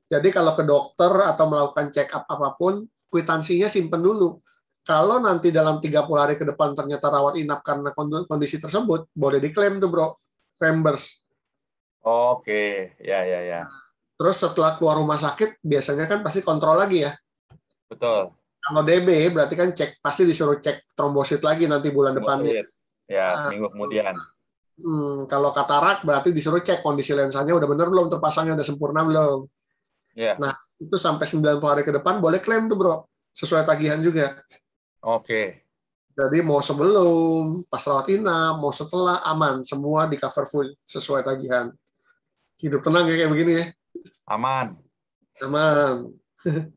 jadi kalau ke dokter atau melakukan check up apapun kwitansinya simpen dulu kalau nanti dalam 30 hari ke depan ternyata rawat inap karena kondisi tersebut, boleh diklaim tuh bro, reimburse. Oke, ya ya ya. Nah, terus setelah keluar rumah sakit, biasanya kan pasti kontrol lagi ya. Betul. Kalau DB berarti kan cek pasti disuruh cek trombosit lagi nanti bulan depannya. Ya, nah, seminggu kemudian. Hmm, kalau katarak berarti disuruh cek kondisi lensanya udah bener belum terpasangnya udah sempurna belum. Ya. Nah, itu sampai 90 hari ke depan boleh klaim tuh, Bro. Sesuai tagihan juga. Oke. Jadi mau sebelum pas rawat inap, mau setelah aman, semua di cover full sesuai tagihan. Hidup tenang ya kayak begini ya. Aman. Aman.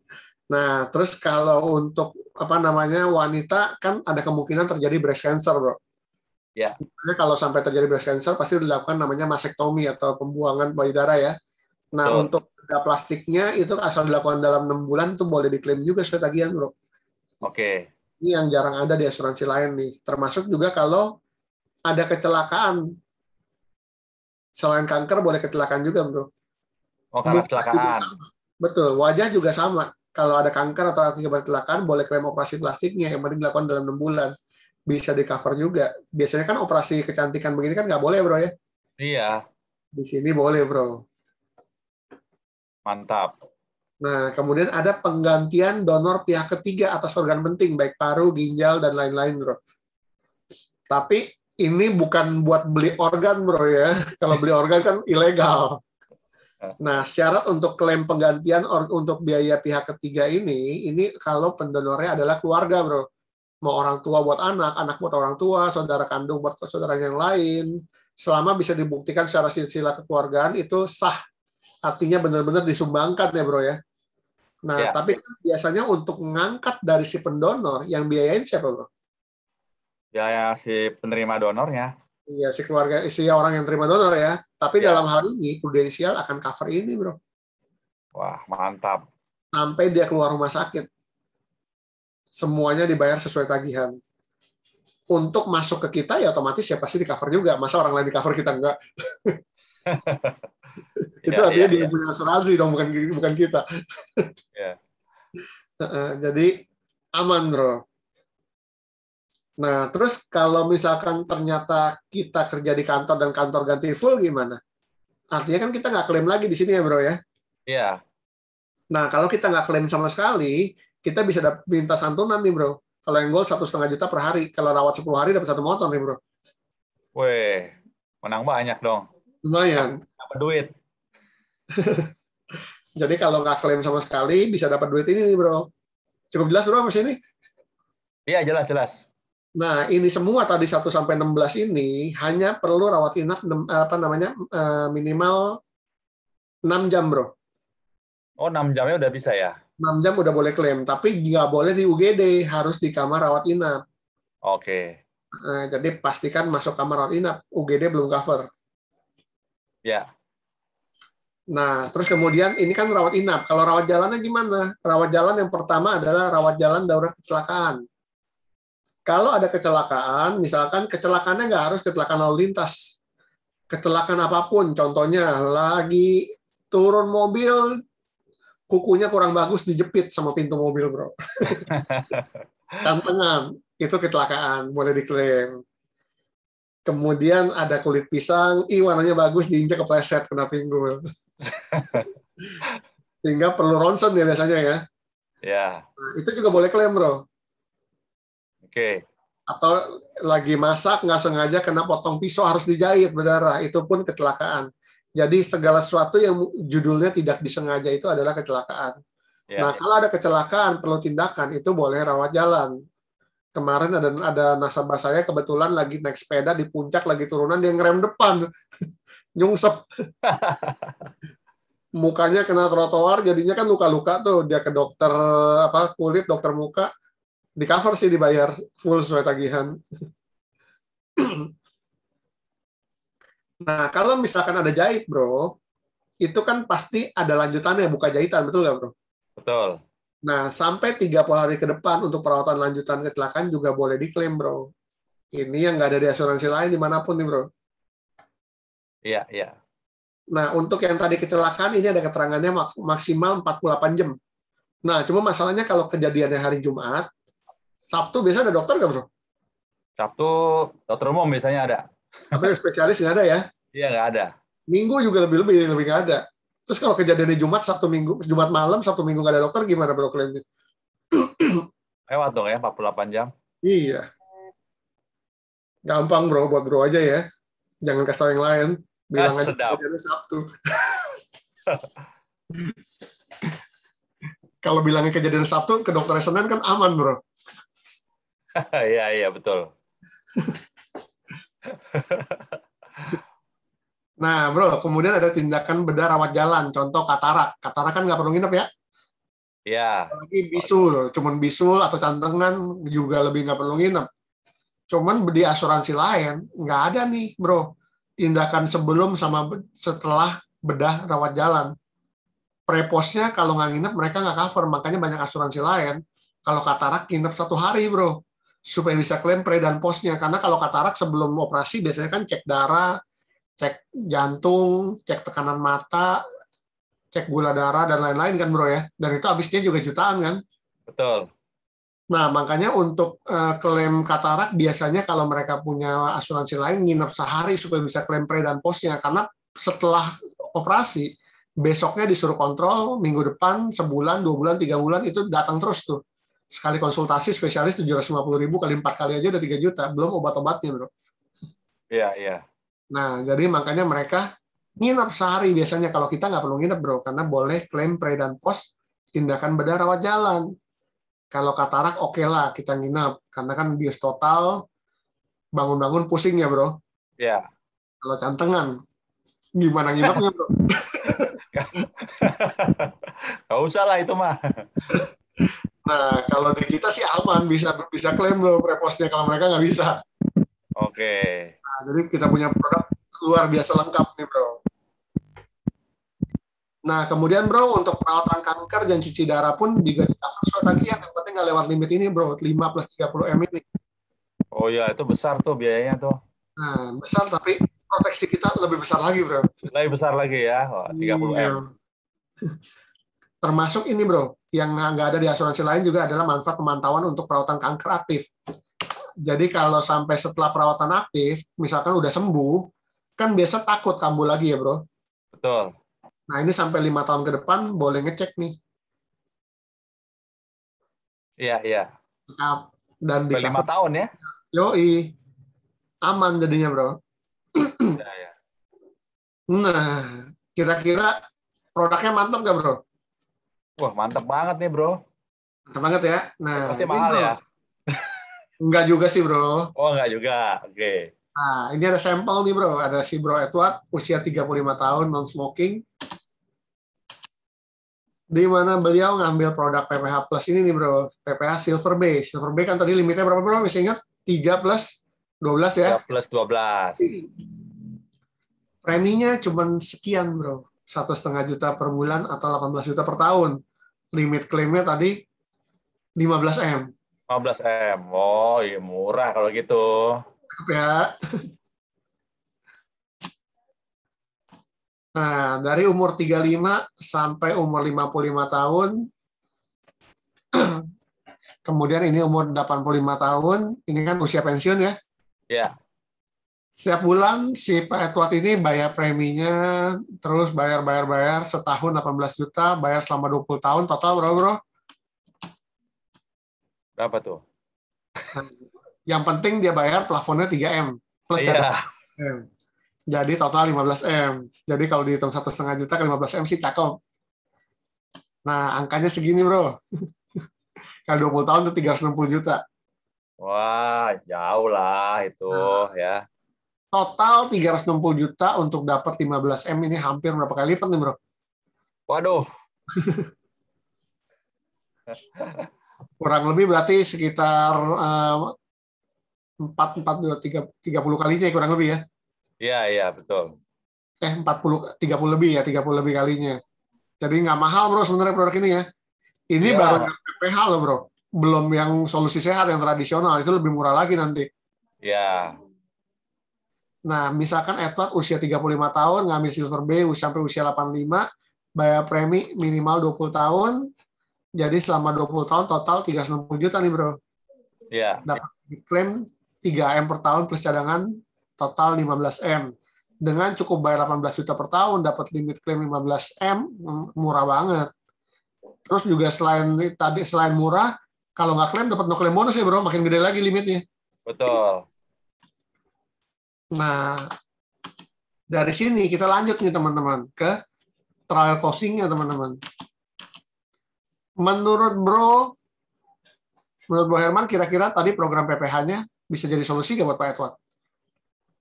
Nah, terus kalau untuk apa namanya wanita kan ada kemungkinan terjadi breast cancer, bro. Ya. Yeah. kalau sampai terjadi breast cancer pasti dilakukan namanya mastektomi atau pembuangan bayi darah ya. Nah, Betul. untuk bedah plastiknya itu asal dilakukan dalam enam bulan itu boleh diklaim juga sesuai tagihan, bro. Oke. Ini yang jarang ada di asuransi lain nih. Termasuk juga kalau ada kecelakaan. Selain kanker boleh kecelakaan juga, Bro. Oh, karena kecelakaan. Betul, wajah juga sama. Kalau ada kanker atau akibat kecelakaan boleh klaim operasi plastiknya yang penting dilakukan dalam 6 bulan. Bisa di cover juga. Biasanya kan operasi kecantikan begini kan nggak boleh, Bro ya? Iya. Di sini boleh, Bro. Mantap. Nah, kemudian ada penggantian donor pihak ketiga atas organ penting, baik paru, ginjal, dan lain-lain, bro. Tapi ini bukan buat beli organ, bro ya. Kalau beli organ kan ilegal. Nah, syarat untuk klaim penggantian untuk biaya pihak ketiga ini, ini kalau pendonornya adalah keluarga, bro. Mau orang tua buat anak, anak buat orang tua, saudara kandung buat saudara yang lain, selama bisa dibuktikan secara silsilah kekeluargaan itu sah artinya benar-benar disumbangkan ya bro ya. Nah, ya. tapi kan biasanya untuk ngangkat dari si pendonor yang biayain siapa bro? ya si penerima donornya. Iya, si keluarga istri orang yang terima donor ya. Tapi ya. dalam hal ini prudensial akan cover ini bro. Wah, mantap. Sampai dia keluar rumah sakit. Semuanya dibayar sesuai tagihan untuk masuk ke kita ya otomatis ya pasti di cover juga masa orang lain di cover kita enggak itu ya, artinya ya, dia ya. punya asuransi dong, bukan gitu, bukan kita. ya. Jadi aman, bro. Nah, terus kalau misalkan ternyata kita kerja di kantor dan kantor ganti full gimana? Artinya kan kita nggak klaim lagi di sini ya, bro ya? Iya. Nah, kalau kita nggak klaim sama sekali, kita bisa minta santunan nih, bro. Kalau yang gold satu setengah juta per hari, kalau rawat 10 hari dapat satu motor nih, bro. Weh, menang banyak dong. Lumayan duit. Jadi kalau nggak klaim sama sekali bisa dapat duit ini nih bro. Cukup jelas bro mas ini? Iya jelas jelas. Nah ini semua tadi 1 sampai 16 ini hanya perlu rawat inap apa namanya eh, minimal 6 jam bro. Oh 6 jamnya udah bisa ya? 6 jam udah boleh klaim, tapi nggak boleh di UGD, harus di kamar rawat inap. Oke. Okay. Eh, jadi pastikan masuk kamar rawat inap, UGD belum cover. Ya. Nah, terus kemudian ini kan rawat inap. Kalau rawat jalannya gimana? Rawat jalan yang pertama adalah rawat jalan darurat kecelakaan. Kalau ada kecelakaan, misalkan kecelakaannya nggak harus kecelakaan lalu lintas. Kecelakaan apapun, contohnya lagi turun mobil, kukunya kurang bagus dijepit sama pintu mobil, bro. Tantangan, itu kecelakaan, boleh diklaim. Kemudian ada kulit pisang, i warnanya bagus diinjak kepleset kena pinggul. Sehingga perlu ronsen ya biasanya ya. Ya. Nah, itu juga boleh klaim, Bro. Oke. Okay. Atau lagi masak nggak sengaja kena potong pisau harus dijahit berdarah, itu pun kecelakaan. Jadi segala sesuatu yang judulnya tidak disengaja itu adalah kecelakaan. Ya, nah, ya. kalau ada kecelakaan perlu tindakan itu boleh rawat jalan. Kemarin ada ada nasabah saya kebetulan lagi naik sepeda di puncak lagi turunan dia ngerem depan. nyungsep. Mukanya kena trotoar, jadinya kan luka-luka tuh. Dia ke dokter apa kulit, dokter muka. Di cover sih dibayar full sesuai tagihan. nah, kalau misalkan ada jahit, bro, itu kan pasti ada lanjutannya, buka jahitan, betul nggak, bro? Betul. Nah, sampai 30 hari ke depan untuk perawatan lanjutan kecelakaan juga boleh diklaim, bro. Ini yang nggak ada di asuransi lain dimanapun nih, bro Iya, iya. Nah, untuk yang tadi kecelakaan ini ada keterangannya maksimal 48 jam. Nah, cuma masalahnya kalau kejadiannya hari Jumat, Sabtu biasa ada dokter nggak, Bro? Sabtu dokter umum biasanya ada. Tapi spesialis nggak ada ya? Iya, nggak ada. Minggu juga lebih-lebih, lebih nggak ada. Terus kalau kejadiannya Jumat, Sabtu Minggu, Jumat malam, Sabtu Minggu nggak ada dokter, gimana bro klaimnya? Lewat dong ya, 48 jam. Iya. Gampang bro, buat bro aja ya. Jangan kasih tahu yang lain bilang aja hari Sabtu. Kalau bilangnya kejadian Sabtu ke dokter Senin kan aman, Bro. Iya, iya, betul. nah, Bro, kemudian ada tindakan bedah rawat jalan, contoh katarak. Katarak kan nggak perlu nginep ya? Iya. Lagi bisul, cuman bisul atau cantengan juga lebih nggak perlu nginep. Cuman di asuransi lain nggak ada nih, Bro tindakan sebelum sama setelah bedah rawat jalan. Preposnya kalau nggak nginep mereka nggak cover, makanya banyak asuransi lain. Kalau katarak nginep satu hari bro, supaya bisa klaim pre dan posnya. Karena kalau katarak sebelum operasi biasanya kan cek darah, cek jantung, cek tekanan mata, cek gula darah dan lain-lain kan bro ya. Dan itu habisnya juga jutaan kan. Betul. Nah, makanya untuk uh, klaim katarak biasanya kalau mereka punya asuransi lain nginep sehari supaya bisa klaim pre dan postnya karena setelah operasi besoknya disuruh kontrol, minggu depan, sebulan, dua bulan, tiga bulan itu datang terus tuh. Sekali konsultasi spesialis tujuh ratus lima puluh ribu kali empat kali aja udah tiga juta, belum obat-obatnya bro. Iya, iya. Nah, jadi makanya mereka nginep sehari biasanya kalau kita nggak perlu nginep bro, karena boleh klaim pre dan post tindakan bedah rawat jalan kalau katarak oke okay lah kita nginap karena kan bius total bangun-bangun pusing ya bro. Iya. Kalau cantengan gimana nginapnya bro? Gak usah lah itu mah. Nah kalau di kita sih aman bisa bisa klaim loh preposnya kalau mereka nggak bisa. Oke. Okay. Nah, jadi kita punya produk luar biasa lengkap nih bro. Nah, kemudian bro, untuk perawatan kanker dan cuci darah pun juga di cover. So, tadi yang penting nggak lewat limit ini bro, 5 plus 30 M ini. Oh iya, itu besar tuh biayanya tuh. Nah, besar tapi proteksi kita lebih besar lagi bro. Lebih besar lagi ya, Wah, 30 M. Iya. Termasuk ini bro, yang nggak ada di asuransi lain juga adalah manfaat pemantauan untuk perawatan kanker aktif. Jadi kalau sampai setelah perawatan aktif, misalkan udah sembuh, kan biasa takut kambuh lagi ya bro. Betul Nah ini sampai lima tahun ke depan boleh ngecek nih. Iya iya. Dan di lima tahun ya? Yoi, aman jadinya bro. Ya, ya. Nah, kira-kira produknya mantap enggak, bro? Wah mantap banget nih bro. Mantap banget ya. Nah, Pasti mahal bro. ya. Enggak juga sih bro. Oh enggak juga, oke. Okay. Nah, ini ada sampel nih bro. Ada si bro Edward, usia 35 tahun, non-smoking di mana beliau ngambil produk PPH Plus ini nih bro, PPH Silver Base Silver Base kan tadi limitnya berapa bro? Masih ingat? 3 plus 12 ya? 3 plus 12. Preminya cuma sekian bro, satu setengah juta per bulan atau 18 juta per tahun. Limit klaimnya tadi 15 m. 15 m, oh iya murah kalau gitu. Ya. Nah, dari umur 35 sampai umur 55 tahun, kemudian ini umur 85 tahun, ini kan usia pensiun ya? Iya. Setiap bulan si Pak Edward ini bayar preminya, terus bayar-bayar-bayar setahun 18 juta, bayar selama 20 tahun, total bro bro? Berapa tuh? Nah, yang penting dia bayar plafonnya 3M, plus yeah. Iya. m jadi total 15 m. Jadi kalau dihitung satu setengah juta ke 15 m sih cakep. Nah angkanya segini bro. kalau 20 tahun itu 360 juta. Wah jauh lah itu nah, ya. Total 360 juta untuk dapat 15 m ini hampir berapa kali lipat nih bro? Waduh. kurang lebih berarti sekitar eh, empat empat dua tiga tiga puluh kalinya kurang lebih ya Iya, iya, betul. Eh, 40, 30 lebih ya, 30 lebih kalinya. Jadi nggak mahal, bro, sebenarnya produk ini ya. Ini ya. baru PPH loh, bro. Belum yang solusi sehat, yang tradisional. Itu lebih murah lagi nanti. Iya. Nah, misalkan Edward usia 35 tahun, ngambil Silver B sampai usia 85, bayar premi minimal 20 tahun, jadi selama 20 tahun total 360 juta nih, bro. Iya. Dapat diklaim 3M per tahun plus cadangan total 15M. Dengan cukup bayar 18 juta per tahun, dapat limit klaim 15M, mm, murah banget. Terus juga selain tadi selain murah, kalau nggak klaim dapat no klaim bonus ya bro, makin gede lagi limitnya. Betul. Nah, dari sini kita lanjut nih teman-teman ke trial costingnya teman-teman. Menurut bro, menurut bro Herman kira-kira tadi program PPH-nya bisa jadi solusi nggak buat Pak Edward?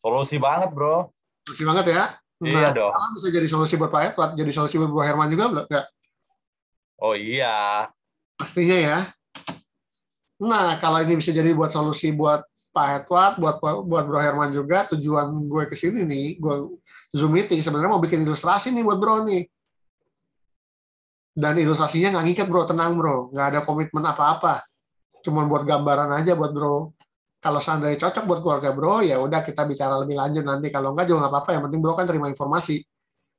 Solusi banget, bro. Solusi banget ya. Iya nah, iya dong. bisa jadi solusi buat Pak Edward, jadi solusi buat Bu Herman juga belum? Ya. Oh iya. Pastinya ya. Nah, kalau ini bisa jadi buat solusi buat Pak Edward, buat buat Bro Herman juga, tujuan gue ke sini nih, gue Zoom meeting sebenarnya mau bikin ilustrasi nih buat Bro nih. Dan ilustrasinya nggak ngikat Bro, tenang Bro, nggak ada komitmen apa-apa. Cuman buat gambaran aja buat Bro kalau seandainya cocok buat keluarga bro ya udah kita bicara lebih lanjut nanti kalau enggak juga nggak apa-apa yang penting bro kan terima informasi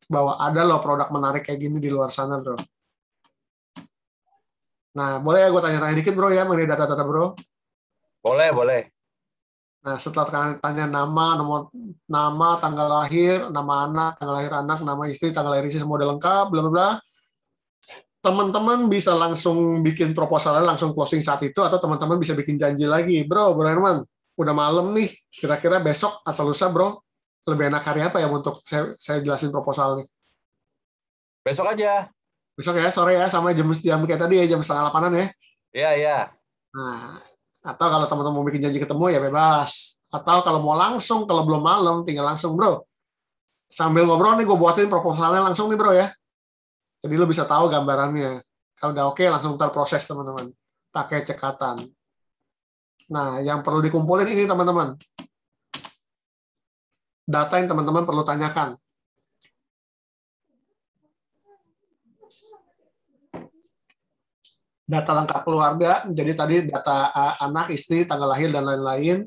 bahwa ada loh produk menarik kayak gini di luar sana bro nah boleh ya gue tanya-tanya dikit bro ya mengenai data-data bro boleh boleh nah setelah tanya nama nomor nama tanggal lahir nama anak tanggal lahir anak nama istri tanggal lahir istri semua udah lengkap bla bla bla teman-teman bisa langsung bikin proposalnya langsung closing saat itu atau teman-teman bisa bikin janji lagi bro bro Herman udah malam nih kira-kira besok atau lusa bro lebih enak hari apa ya untuk saya, saya jelasin proposalnya besok aja besok ya sore ya sama jam jam kayak tadi ya jam setengah delapanan ya iya iya nah atau kalau teman-teman mau bikin janji ketemu ya bebas atau kalau mau langsung kalau belum malam tinggal langsung bro sambil ngobrol nih gue buatin proposalnya langsung nih bro ya jadi lo bisa tahu gambarannya. Kalau udah oke, okay, langsung ntar proses, teman-teman. Pakai cekatan. Nah, yang perlu dikumpulin ini, teman-teman. Data yang teman-teman perlu tanyakan. data lengkap keluarga, jadi tadi data anak, istri, tanggal lahir, dan lain-lain.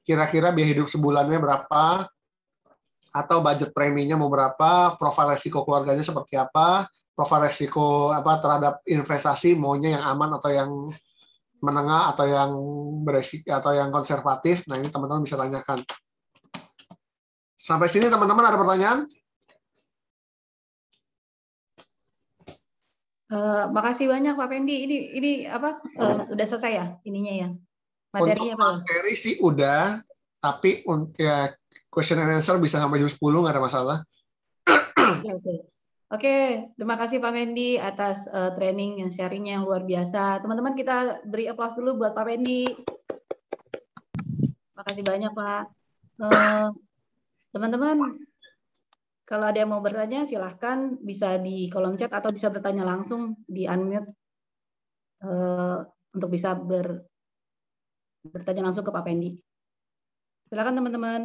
Kira-kira biaya hidup sebulannya berapa, atau budget preminya mau berapa, profil resiko keluarganya seperti apa, profil resiko apa terhadap investasi maunya yang aman atau yang menengah atau yang beresiko atau yang konservatif. Nah, ini teman-teman bisa tanyakan. Sampai sini teman-teman ada pertanyaan? Uh, makasih banyak Pak Pendi. Ini ini apa? Uh, udah selesai ya ininya ya. Materinya Untuk materi sih udah, tapi ya, question and answer bisa sampai jam 10 nggak ada masalah. Oke, terima kasih Pak Mendi atas uh, training yang sharing yang luar biasa. Teman-teman kita beri aplaus dulu buat Pak Mendi. Terima kasih banyak Pak. Eh, teman-teman, uh, kalau ada yang mau bertanya silahkan bisa di kolom chat atau bisa bertanya langsung di unmute uh, untuk bisa ber, bertanya langsung ke Pak Fendi. Silakan teman-teman.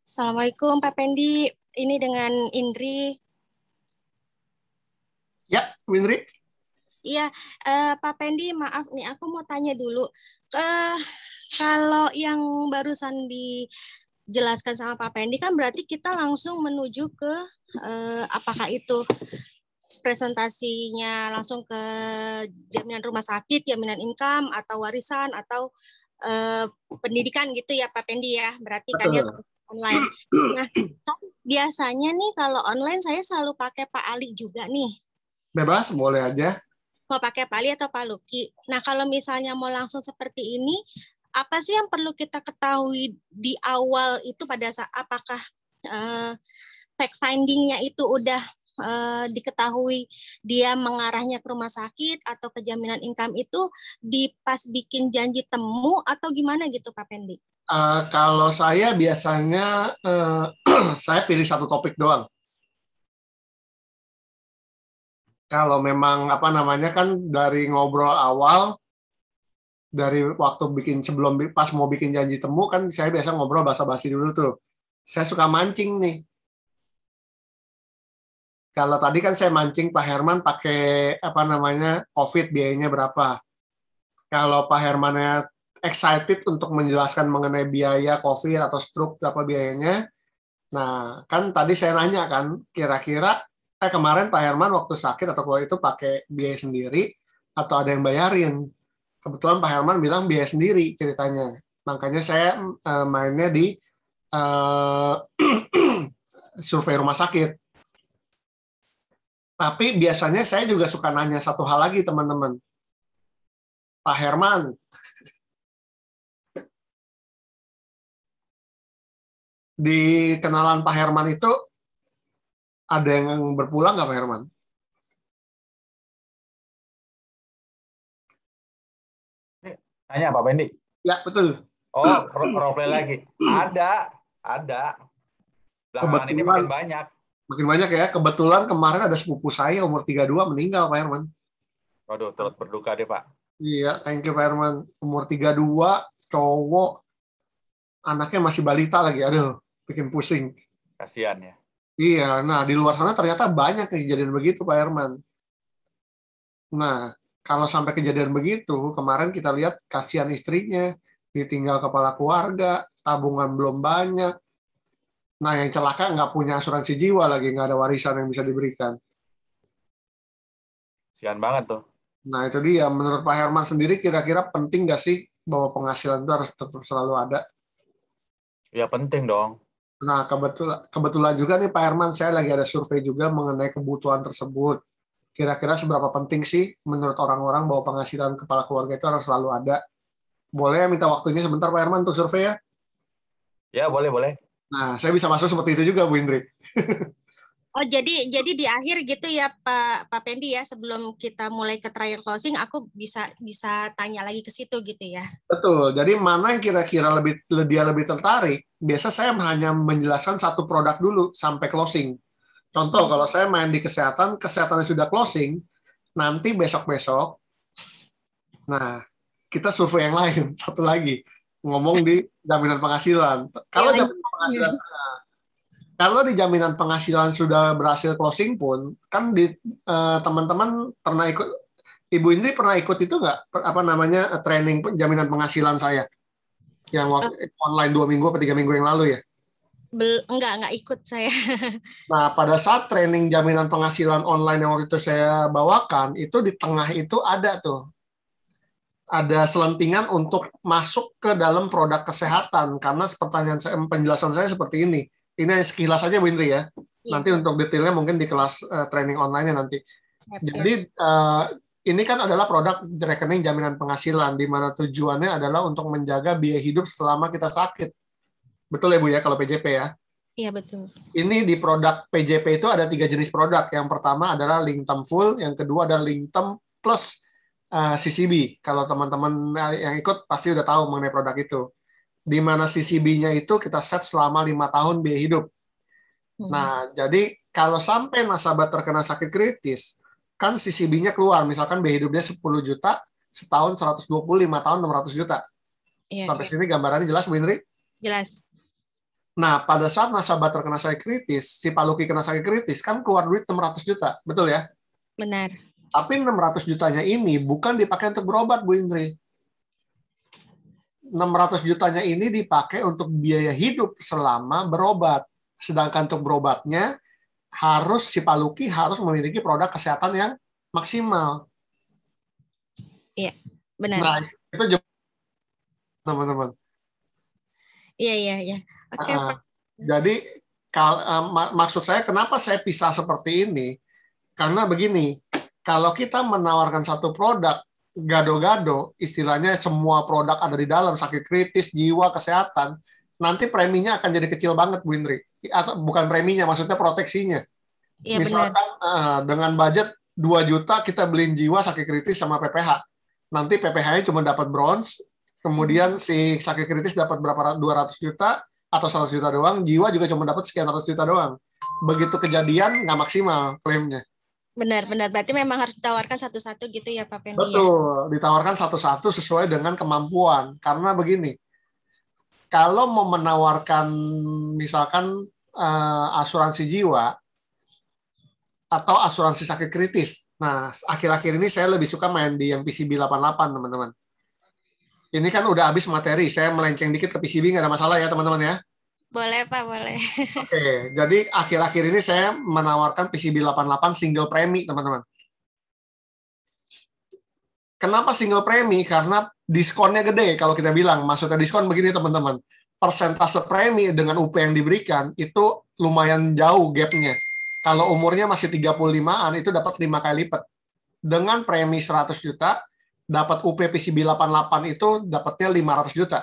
Assalamualaikum Pak Pendi. Ini dengan Indri. Ya, Indri. Iya, eh, Pak Pendi, maaf nih, aku mau tanya dulu. ke eh, kalau yang barusan dijelaskan sama Pak Pendi kan berarti kita langsung menuju ke eh, apakah itu presentasinya langsung ke jaminan rumah sakit, jaminan income atau warisan atau eh, pendidikan gitu ya Pak Pendi ya. Berarti kan ya online. Nah, kan biasanya nih kalau online saya selalu pakai Pak Ali juga nih. Bebas, boleh aja. Mau pakai Pak Ali atau Pak Luki. Nah, kalau misalnya mau langsung seperti ini, apa sih yang perlu kita ketahui di awal itu pada saat apakah uh, fact nya itu udah e, diketahui dia mengarahnya ke rumah sakit atau ke jaminan income itu di pas bikin janji temu atau gimana gitu Kak Pendi? Uh, eh, kalau saya biasanya uh, saya pilih satu topik doang. Kalau memang apa namanya kan dari ngobrol awal dari waktu bikin sebelum pas mau bikin janji temu kan saya biasa ngobrol basa-basi dulu tuh. Saya suka mancing nih kalau tadi kan saya mancing Pak Herman pakai apa namanya COVID biayanya berapa. Kalau Pak Hermannya excited untuk menjelaskan mengenai biaya COVID atau stroke berapa biayanya. Nah, kan tadi saya nanya kan, kira-kira eh kemarin Pak Herman waktu sakit atau keluar itu pakai biaya sendiri atau ada yang bayarin. Kebetulan Pak Herman bilang biaya sendiri ceritanya. Makanya saya uh, mainnya di uh, survei rumah sakit tapi biasanya saya juga suka nanya satu hal lagi teman-teman. Pak Herman, di kenalan Pak Herman itu ada yang berpulang nggak Pak Herman? Tanya Pak Bendy. Ya betul. Oh, role lagi. Ada, ada. Belakangan ini makin banyak makin banyak ya. Kebetulan kemarin ada sepupu saya umur 32 meninggal Pak Herman. Waduh, terus berduka deh Pak. Iya, thank you Pak Herman. Umur 32, cowok, anaknya masih balita lagi. Aduh, bikin pusing. Kasian ya. Iya, nah di luar sana ternyata banyak kejadian begitu Pak Herman. Nah, kalau sampai kejadian begitu, kemarin kita lihat kasihan istrinya, ditinggal kepala keluarga, tabungan belum banyak, Nah, yang celaka nggak punya asuransi jiwa lagi, nggak ada warisan yang bisa diberikan. Sian banget tuh. Nah, itu dia. Menurut Pak Herman sendiri, kira-kira penting nggak sih bahwa penghasilan itu harus tetap selalu ada? Ya, penting dong. Nah, kebetulan, kebetulan juga nih Pak Herman, saya lagi ada survei juga mengenai kebutuhan tersebut. Kira-kira seberapa penting sih menurut orang-orang bahwa penghasilan kepala keluarga itu harus selalu ada? Boleh ya minta waktunya sebentar Pak Herman untuk survei ya? Ya, boleh, boleh. Nah, saya bisa masuk seperti itu juga, Bu Indri. oh, jadi jadi di akhir gitu ya Pak Pak Pendi ya, sebelum kita mulai ke trial closing, aku bisa bisa tanya lagi ke situ gitu ya. Betul. Jadi mana yang kira-kira lebih dia lebih tertarik? Biasa saya hanya menjelaskan satu produk dulu sampai closing. Contoh kalau saya main di kesehatan, kesehatannya sudah closing, nanti besok-besok nah, kita survei yang lain, satu lagi ngomong di jaminan penghasilan. Kalau iya, jaminan penghasilan. Iya. Yeah. Kalau di jaminan penghasilan sudah berhasil closing pun, kan di teman eh, teman-teman pernah ikut Ibu Indri pernah ikut itu nggak apa namanya eh, training jaminan penghasilan saya yang waktu, uh, online dua minggu atau tiga minggu yang lalu ya? Bel, enggak, nggak ikut saya. Nah, pada saat training jaminan penghasilan online yang waktu itu saya bawakan, itu di tengah itu ada tuh ada selentingan untuk masuk ke dalam produk kesehatan karena pertanyaan saya penjelasan saya seperti ini. Ini hanya sekilas saja Bu ya. Iya. Nanti untuk detailnya mungkin di kelas uh, training online-nya nanti. Jadi uh, ini kan adalah produk rekening jaminan penghasilan di mana tujuannya adalah untuk menjaga biaya hidup selama kita sakit. Betul ya Bu ya kalau PJP ya? Iya betul. Ini di produk PJP itu ada tiga jenis produk. Yang pertama adalah link term full, yang kedua adalah link term plus, uh, eh, CCB. Kalau teman-teman yang ikut pasti udah tahu mengenai produk itu. Di mana CCB-nya itu kita set selama lima tahun biaya hidup. Hmm. Nah, jadi kalau sampai nasabah terkena sakit kritis, kan CCB-nya keluar. Misalkan biaya hidupnya 10 juta, setahun 125 tahun 600 juta. Iya, Sampai iya. sini gambarannya jelas, Bu Indri? Jelas. Nah, pada saat nasabah terkena sakit kritis, si Paluki kena sakit kritis, kan keluar duit 600 juta, betul ya? Benar. Tapi 600 jutanya ini bukan dipakai untuk berobat, Bu Indri. 600 jutanya ini dipakai untuk biaya hidup selama berobat. Sedangkan untuk berobatnya, harus si Paluki harus memiliki produk kesehatan yang maksimal. Iya, benar. Nah, itu teman-teman. Iya, iya, iya. Okay. Uh, jadi kal, uh, maksud saya kenapa saya pisah seperti ini? Karena begini, kalau kita menawarkan satu produk gado-gado, istilahnya semua produk ada di dalam sakit kritis, jiwa, kesehatan, nanti preminya akan jadi kecil banget Bu Indri. Atau bukan preminya, maksudnya proteksinya. Iya, Misalkan Uh, dengan budget 2 juta kita beliin jiwa sakit kritis sama PPH. Nanti PPH-nya cuma dapat bronze, kemudian si sakit kritis dapat berapa 200 juta atau 100 juta doang, jiwa juga cuma dapat sekian ratus juta doang. Begitu kejadian nggak maksimal klaimnya. Benar-benar, berarti memang harus ditawarkan satu-satu gitu ya Pak Pendi. Ya? Betul, ditawarkan satu-satu sesuai dengan kemampuan. Karena begini, kalau mau menawarkan misalkan uh, asuransi jiwa atau asuransi sakit kritis, nah akhir-akhir ini saya lebih suka main di yang PCB 88 teman-teman. Ini kan udah habis materi, saya melenceng dikit ke PCB nggak ada masalah ya teman-teman ya. Boleh Pak, boleh. Oke, okay, jadi akhir-akhir ini saya menawarkan PCB 88 single premi, teman-teman. Kenapa single premi? Karena diskonnya gede kalau kita bilang. Maksudnya diskon begini, teman-teman. Persentase premi dengan UP yang diberikan itu lumayan jauh gapnya. Kalau umurnya masih 35-an, itu dapat 5 kali lipat. Dengan premi 100 juta, dapat UP PCB 88 itu dapatnya 500 juta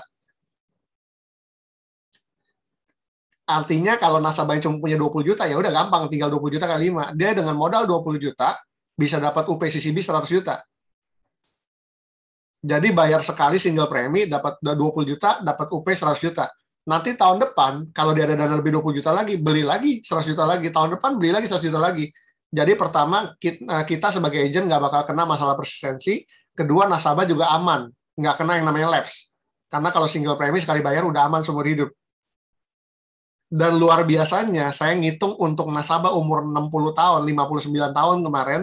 Artinya kalau nasabahnya cuma punya 20 juta ya udah gampang tinggal 20 juta kali 5. Dia dengan modal 20 juta bisa dapat UPCCB 100 juta. Jadi bayar sekali single premi dapat 20 juta, dapat UP 100 juta. Nanti tahun depan kalau dia ada dana lebih 20 juta lagi, beli lagi 100 juta lagi. Tahun depan beli lagi 100 juta lagi. Jadi pertama kita, eh, kita sebagai agent nggak bakal kena masalah persistensi. Kedua nasabah juga aman, nggak kena yang namanya lapse. Karena kalau single premi sekali bayar udah aman seumur hidup dan luar biasanya saya ngitung untuk nasabah umur 60 tahun, 59 tahun kemarin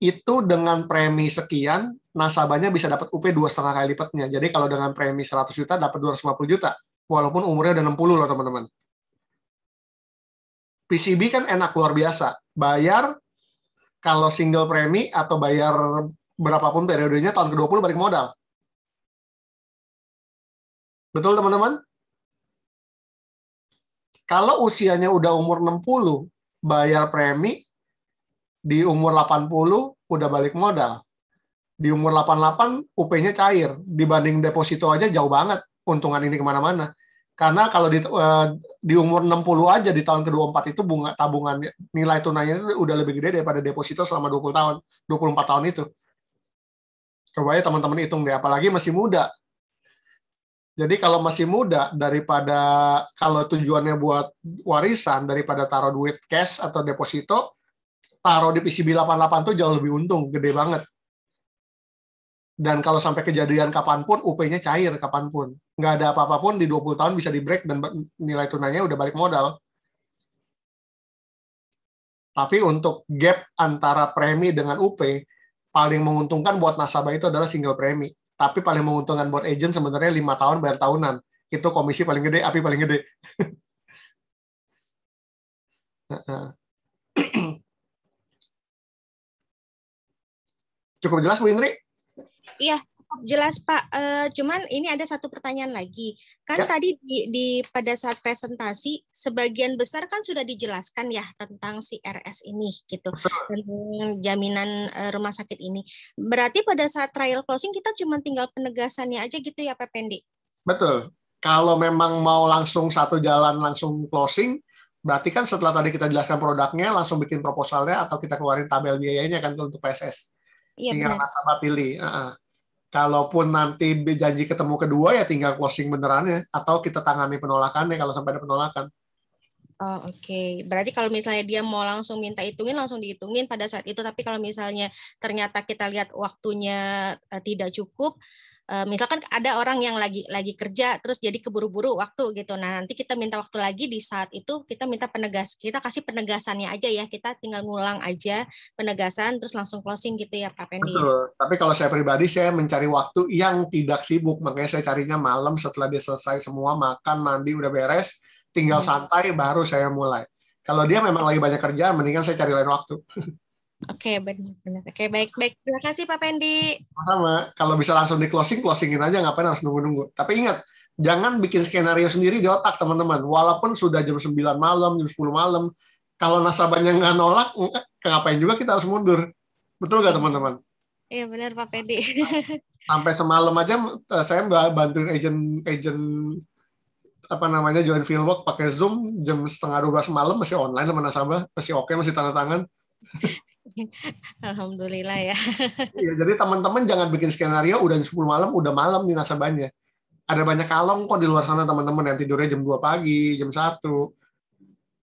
itu dengan premi sekian nasabahnya bisa dapat UP 2,5 kali lipatnya. Jadi kalau dengan premi 100 juta dapat 250 juta walaupun umurnya udah 60 loh teman-teman. PCB kan enak luar biasa. Bayar kalau single premi atau bayar berapapun periodenya tahun ke-20 balik modal. Betul teman-teman? Kalau usianya udah umur 60, bayar premi di umur 80 udah balik modal. Di umur 88 UP-nya cair. Dibanding deposito aja jauh banget untungan ini kemana-mana. Karena kalau di, eh, di umur 60 aja di tahun ke-24 itu bunga tabungan nilai tunainya itu udah lebih gede daripada deposito selama 20 tahun, 24 tahun itu. Coba ya teman-teman hitung deh, apalagi masih muda. Jadi kalau masih muda daripada kalau tujuannya buat warisan daripada taruh duit cash atau deposito, taruh di PCB 88 tuh jauh lebih untung, gede banget. Dan kalau sampai kejadian kapanpun, UP-nya cair kapanpun. Nggak ada apa-apapun, di 20 tahun bisa di-break dan nilai tunainya udah balik modal. Tapi untuk gap antara premi dengan UP, paling menguntungkan buat nasabah itu adalah single premi tapi paling menguntungkan buat agent sebenarnya lima tahun bayar tahunan itu komisi paling gede api paling gede cukup jelas Bu Indri iya cukup jelas Pak. Uh, cuman ini ada satu pertanyaan lagi. Kan ya. tadi di, di pada saat presentasi sebagian besar kan sudah dijelaskan ya tentang si RS ini gitu tentang jaminan uh, rumah sakit ini. Berarti pada saat trial closing kita cuma tinggal penegasannya aja gitu ya Pak Pendi. Betul. Kalau memang mau langsung satu jalan langsung closing, berarti kan setelah tadi kita jelaskan produknya, langsung bikin proposalnya atau kita keluarin tabel biayanya kan untuk PSS. Iya, tinggal nasabah pilih. Uh -uh kalaupun nanti janji ketemu kedua ya tinggal closing ya, atau kita tangani penolakannya kalau sampai ada penolakan. Oh, Oke, okay. berarti kalau misalnya dia mau langsung minta hitungin, langsung dihitungin pada saat itu. Tapi kalau misalnya ternyata kita lihat waktunya eh, tidak cukup, Eh, misalkan ada orang yang lagi lagi kerja terus jadi keburu-buru waktu gitu. Nah, nanti kita minta waktu lagi di saat itu kita minta penegas, kita kasih penegasannya aja ya. Kita tinggal ngulang aja penegasan terus langsung closing gitu ya Pak Pendi. Betul. Tapi kalau saya pribadi saya mencari waktu yang tidak sibuk, makanya saya carinya malam setelah dia selesai semua makan, mandi udah beres, tinggal hmm. santai baru saya mulai. Kalau dia memang lagi banyak kerja, mendingan saya cari lain waktu. Oke, okay, benar-benar. Oke, baik-baik. Terima kasih Pak Pendi. Sama. Kalau bisa langsung di closing, closingin aja. Ngapain harus nunggu-nunggu. Tapi ingat, jangan bikin skenario sendiri di otak, teman-teman. Walaupun sudah jam 9 malam, jam 10 malam, kalau nasabahnya nggak nolak, ngapain juga kita harus mundur. Betul nggak, teman-teman? Iya, benar Pak Pendi. Sampai semalam aja eh, saya bantuin agent agent apa namanya join fieldwork pakai Zoom jam setengah 12 malam masih online sama nasabah, masih oke, okay, masih tanda tangan. Alhamdulillah ya. Iya, jadi teman-teman jangan bikin skenario udah 10 malam, udah malam nih nasabahnya. Ada banyak kalong kok di luar sana teman-teman yang tidurnya jam 2 pagi, jam 1.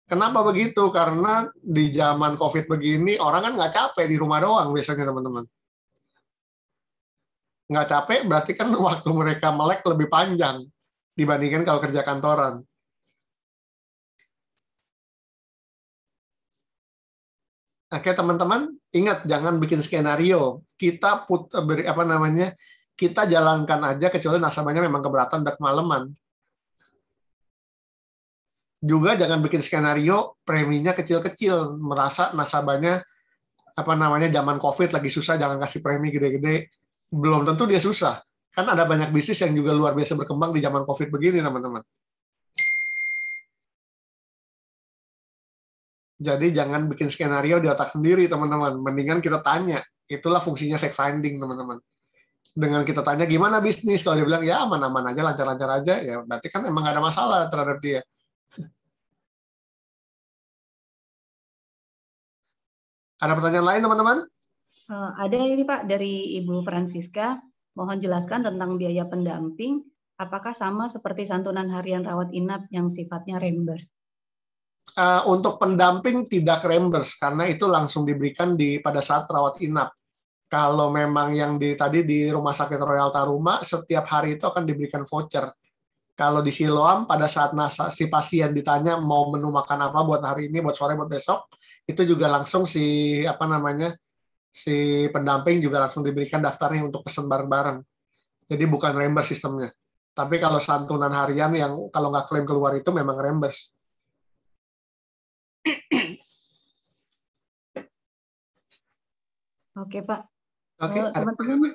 Kenapa begitu? Karena di zaman COVID begini, orang kan nggak capek di rumah doang biasanya teman-teman. Nggak capek berarti kan waktu mereka melek lebih panjang dibandingkan kalau kerja kantoran. Oke teman-teman, ingat jangan bikin skenario. Kita put eh, beri apa namanya? Kita jalankan aja kecuali nasabahnya memang keberatan dan kemalaman. Juga jangan bikin skenario preminya kecil-kecil, merasa nasabahnya apa namanya zaman Covid lagi susah jangan kasih premi gede-gede. Belum tentu dia susah. Kan ada banyak bisnis yang juga luar biasa berkembang di zaman Covid begini, teman-teman. Jadi jangan bikin skenario di otak sendiri, teman-teman. Mendingan kita tanya. Itulah fungsinya fact finding, teman-teman. Dengan kita tanya gimana bisnis, kalau dia bilang ya aman-aman aja, lancar-lancar aja, ya berarti kan emang gak ada masalah terhadap dia. Ada pertanyaan lain, teman-teman? Uh, ada ini Pak dari Ibu Francisca. Mohon jelaskan tentang biaya pendamping. Apakah sama seperti santunan harian rawat inap yang sifatnya reimburse? uh, untuk pendamping tidak reimburse karena itu langsung diberikan di pada saat rawat inap. Kalau memang yang di tadi di Rumah Sakit Royal Taruma setiap hari itu akan diberikan voucher. Kalau di Siloam pada saat nasa, si pasien ditanya mau menu makan apa buat hari ini, buat sore, buat besok, itu juga langsung si apa namanya si pendamping juga langsung diberikan daftarnya untuk pesan bareng-bareng. Jadi bukan reimburse sistemnya. Tapi kalau santunan harian yang kalau nggak klaim keluar itu memang reimburse. Oke Pak. Oke. Eh, teman-teman,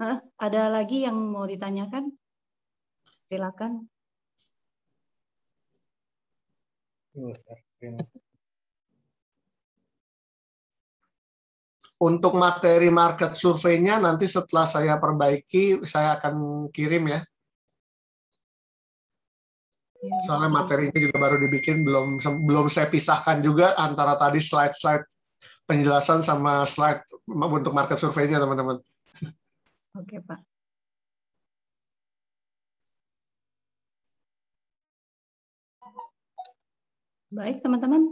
eh, ada lagi yang mau ditanyakan? Silakan. Untuk materi market surveinya nanti setelah saya perbaiki saya akan kirim ya Iya, iya. soalnya materinya juga baru dibikin belum belum saya pisahkan juga antara tadi slide-slide penjelasan sama slide untuk market surveinya teman-teman. Oke pak. Baik teman-teman,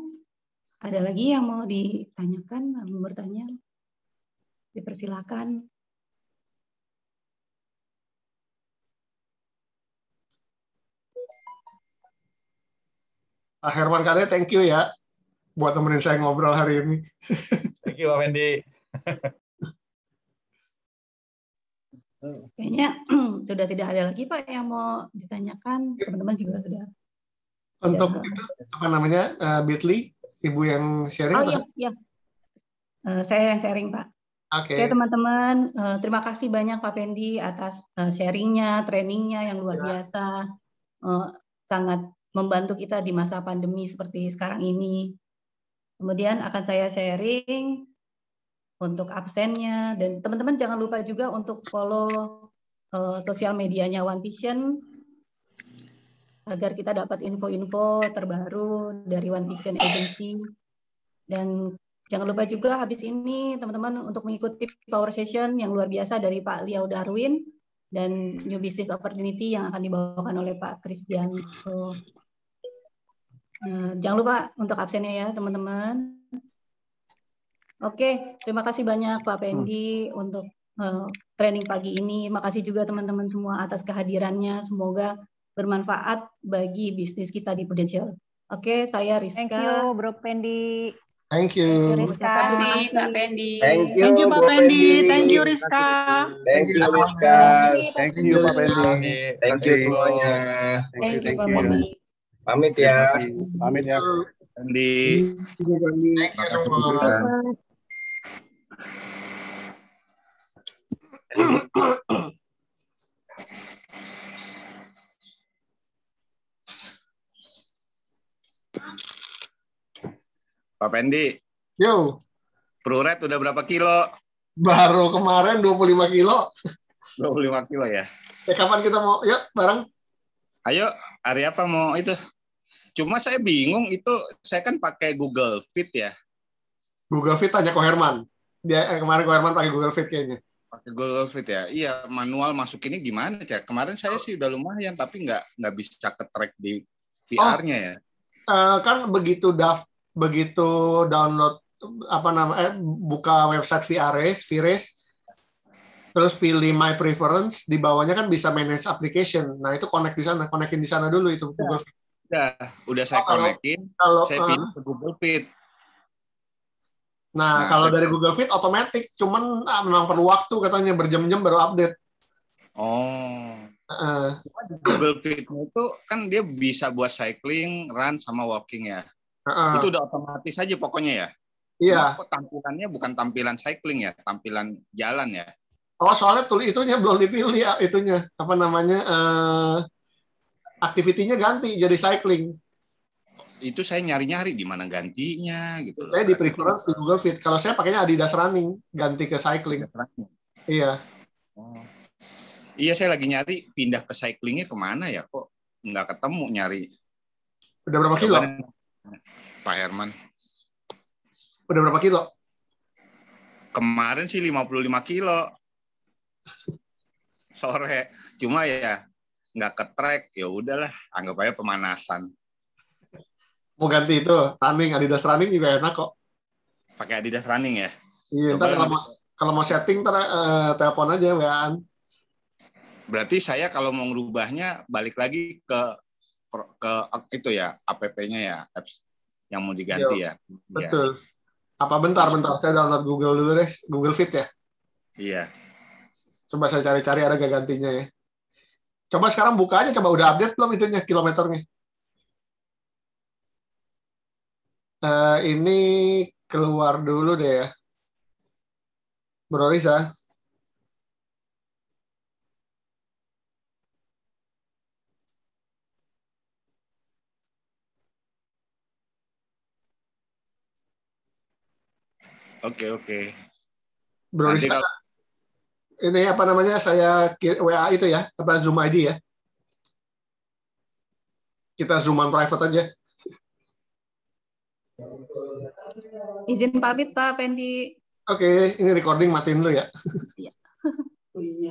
ada lagi yang mau ditanyakan, mau bertanya? Dipersilakan. Pak ah, Herman Kade, thank you ya buat temenin saya ngobrol hari ini. Thank you, Pak Wendy. Kayaknya sudah tidak ada lagi Pak yang mau ditanyakan. Teman-teman juga sudah. Untuk itu, apa namanya uh, Bitly, ibu yang sharing. Oh iya, iya. Uh, saya yang sharing Pak. Oke. Okay. teman-teman, uh, terima kasih banyak Pak Pendi atas uh, sharingnya, trainingnya yang luar ya. biasa, uh, sangat membantu kita di masa pandemi seperti sekarang ini. Kemudian akan saya sharing untuk absennya dan teman-teman jangan lupa juga untuk follow uh, sosial medianya One Vision agar kita dapat info-info terbaru dari One Vision Agency dan jangan lupa juga habis ini teman-teman untuk mengikuti power session yang luar biasa dari Pak Liao Darwin dan new business opportunity yang akan dibawakan oleh Pak Christian. So, uh, nah, jangan lupa untuk absennya ya teman-teman. Oke, okay, terima kasih banyak Pak Pendi hmm. untuk uh, training pagi ini. Terima kasih juga teman-teman semua atas kehadirannya. Semoga bermanfaat bagi bisnis kita di Prudential. Oke, okay, saya Rizka. Thank you, Bro Pendi. Thank you. Terima kasih Pak Pendi. Thank you, Pak you Pendi. Thank you Rizka. Thank you Rizka. Thank you Pak Pendi. Thank you semuanya. Thank you Pak Pendi. Pamit ya. Pamit ya. Pendi. Thank you semua. Pak Pendi. Yo. Pruret udah berapa kilo? Baru kemarin 25 kilo. 25 kilo ya. Eh, kapan kita mau yuk bareng? Ayo, hari apa mau itu? Cuma saya bingung itu saya kan pakai Google Fit ya. Google Fit tanya kok Herman. Dia eh, kemarin ke Herman pakai Google Fit kayaknya. Pakai Google Fit ya. Iya, manual masukinnya gimana ya? Kemarin saya sih udah lumayan tapi nggak nggak bisa ke track di VR-nya ya. oh. ya. Uh, kan begitu daft begitu download apa nama eh, buka website VRS, VRS terus pilih my preference di bawahnya kan bisa manage application. Nah, itu connect di sana, konekin di sana dulu itu ya. Google Fit. Ya, udah saya oh, konekin, kalau, saya eh, pilih uh, Google Fit. Nah, nah kalau dari Google Fit otomatis, cuman ah, memang perlu waktu katanya berjam-jam baru update. Oh. Uh, Google Fit itu kan dia bisa buat cycling, run sama walking ya uh itu udah otomatis aja pokoknya ya. Iya. Yeah. kok tampilannya bukan tampilan cycling ya, tampilan jalan ya. Oh soalnya tulis itunya belum dipilih ya, itunya apa namanya uh, aktivitinya ganti jadi cycling. Itu saya nyari-nyari di mana gantinya gitu. Saya di preference di Google Fit. Kalau saya pakainya Adidas Running ganti ke cycling. Iya. Oh. Iya saya lagi nyari pindah ke cyclingnya kemana ya kok nggak ketemu nyari. Udah berapa kilo? Pak Herman. Udah berapa kilo? Kemarin sih 55 kilo. Sore. Cuma ya nggak ke track, ya udahlah, anggap aja pemanasan. Mau ganti itu, running, Adidas running juga enak kok. Pakai Adidas running ya? Iya, ntar kalau mau, gitu. kalau mau setting, uh, telepon aja, Wan. Berarti saya kalau mau ngerubahnya, balik lagi ke ke itu ya app-nya ya apps yang mau diganti Yo, iya. ya. Iya. Betul. Ya. Apa bentar bentar saya download Google dulu deh, Google Fit ya. Iya. Coba saya cari-cari ada gak gantinya ya. Coba sekarang buka aja, coba udah update belum itunya kilometernya. Uh, ini keluar dulu deh ya. Bro Risa, Oke, oke. Bro Nanti ini apa namanya? Saya WA itu ya, apa Zoom ID ya? Kita zooman private aja. Izin pamit Pak Pendi. Oke, okay, ini recording matiin dulu ya. Iya. Oh iya.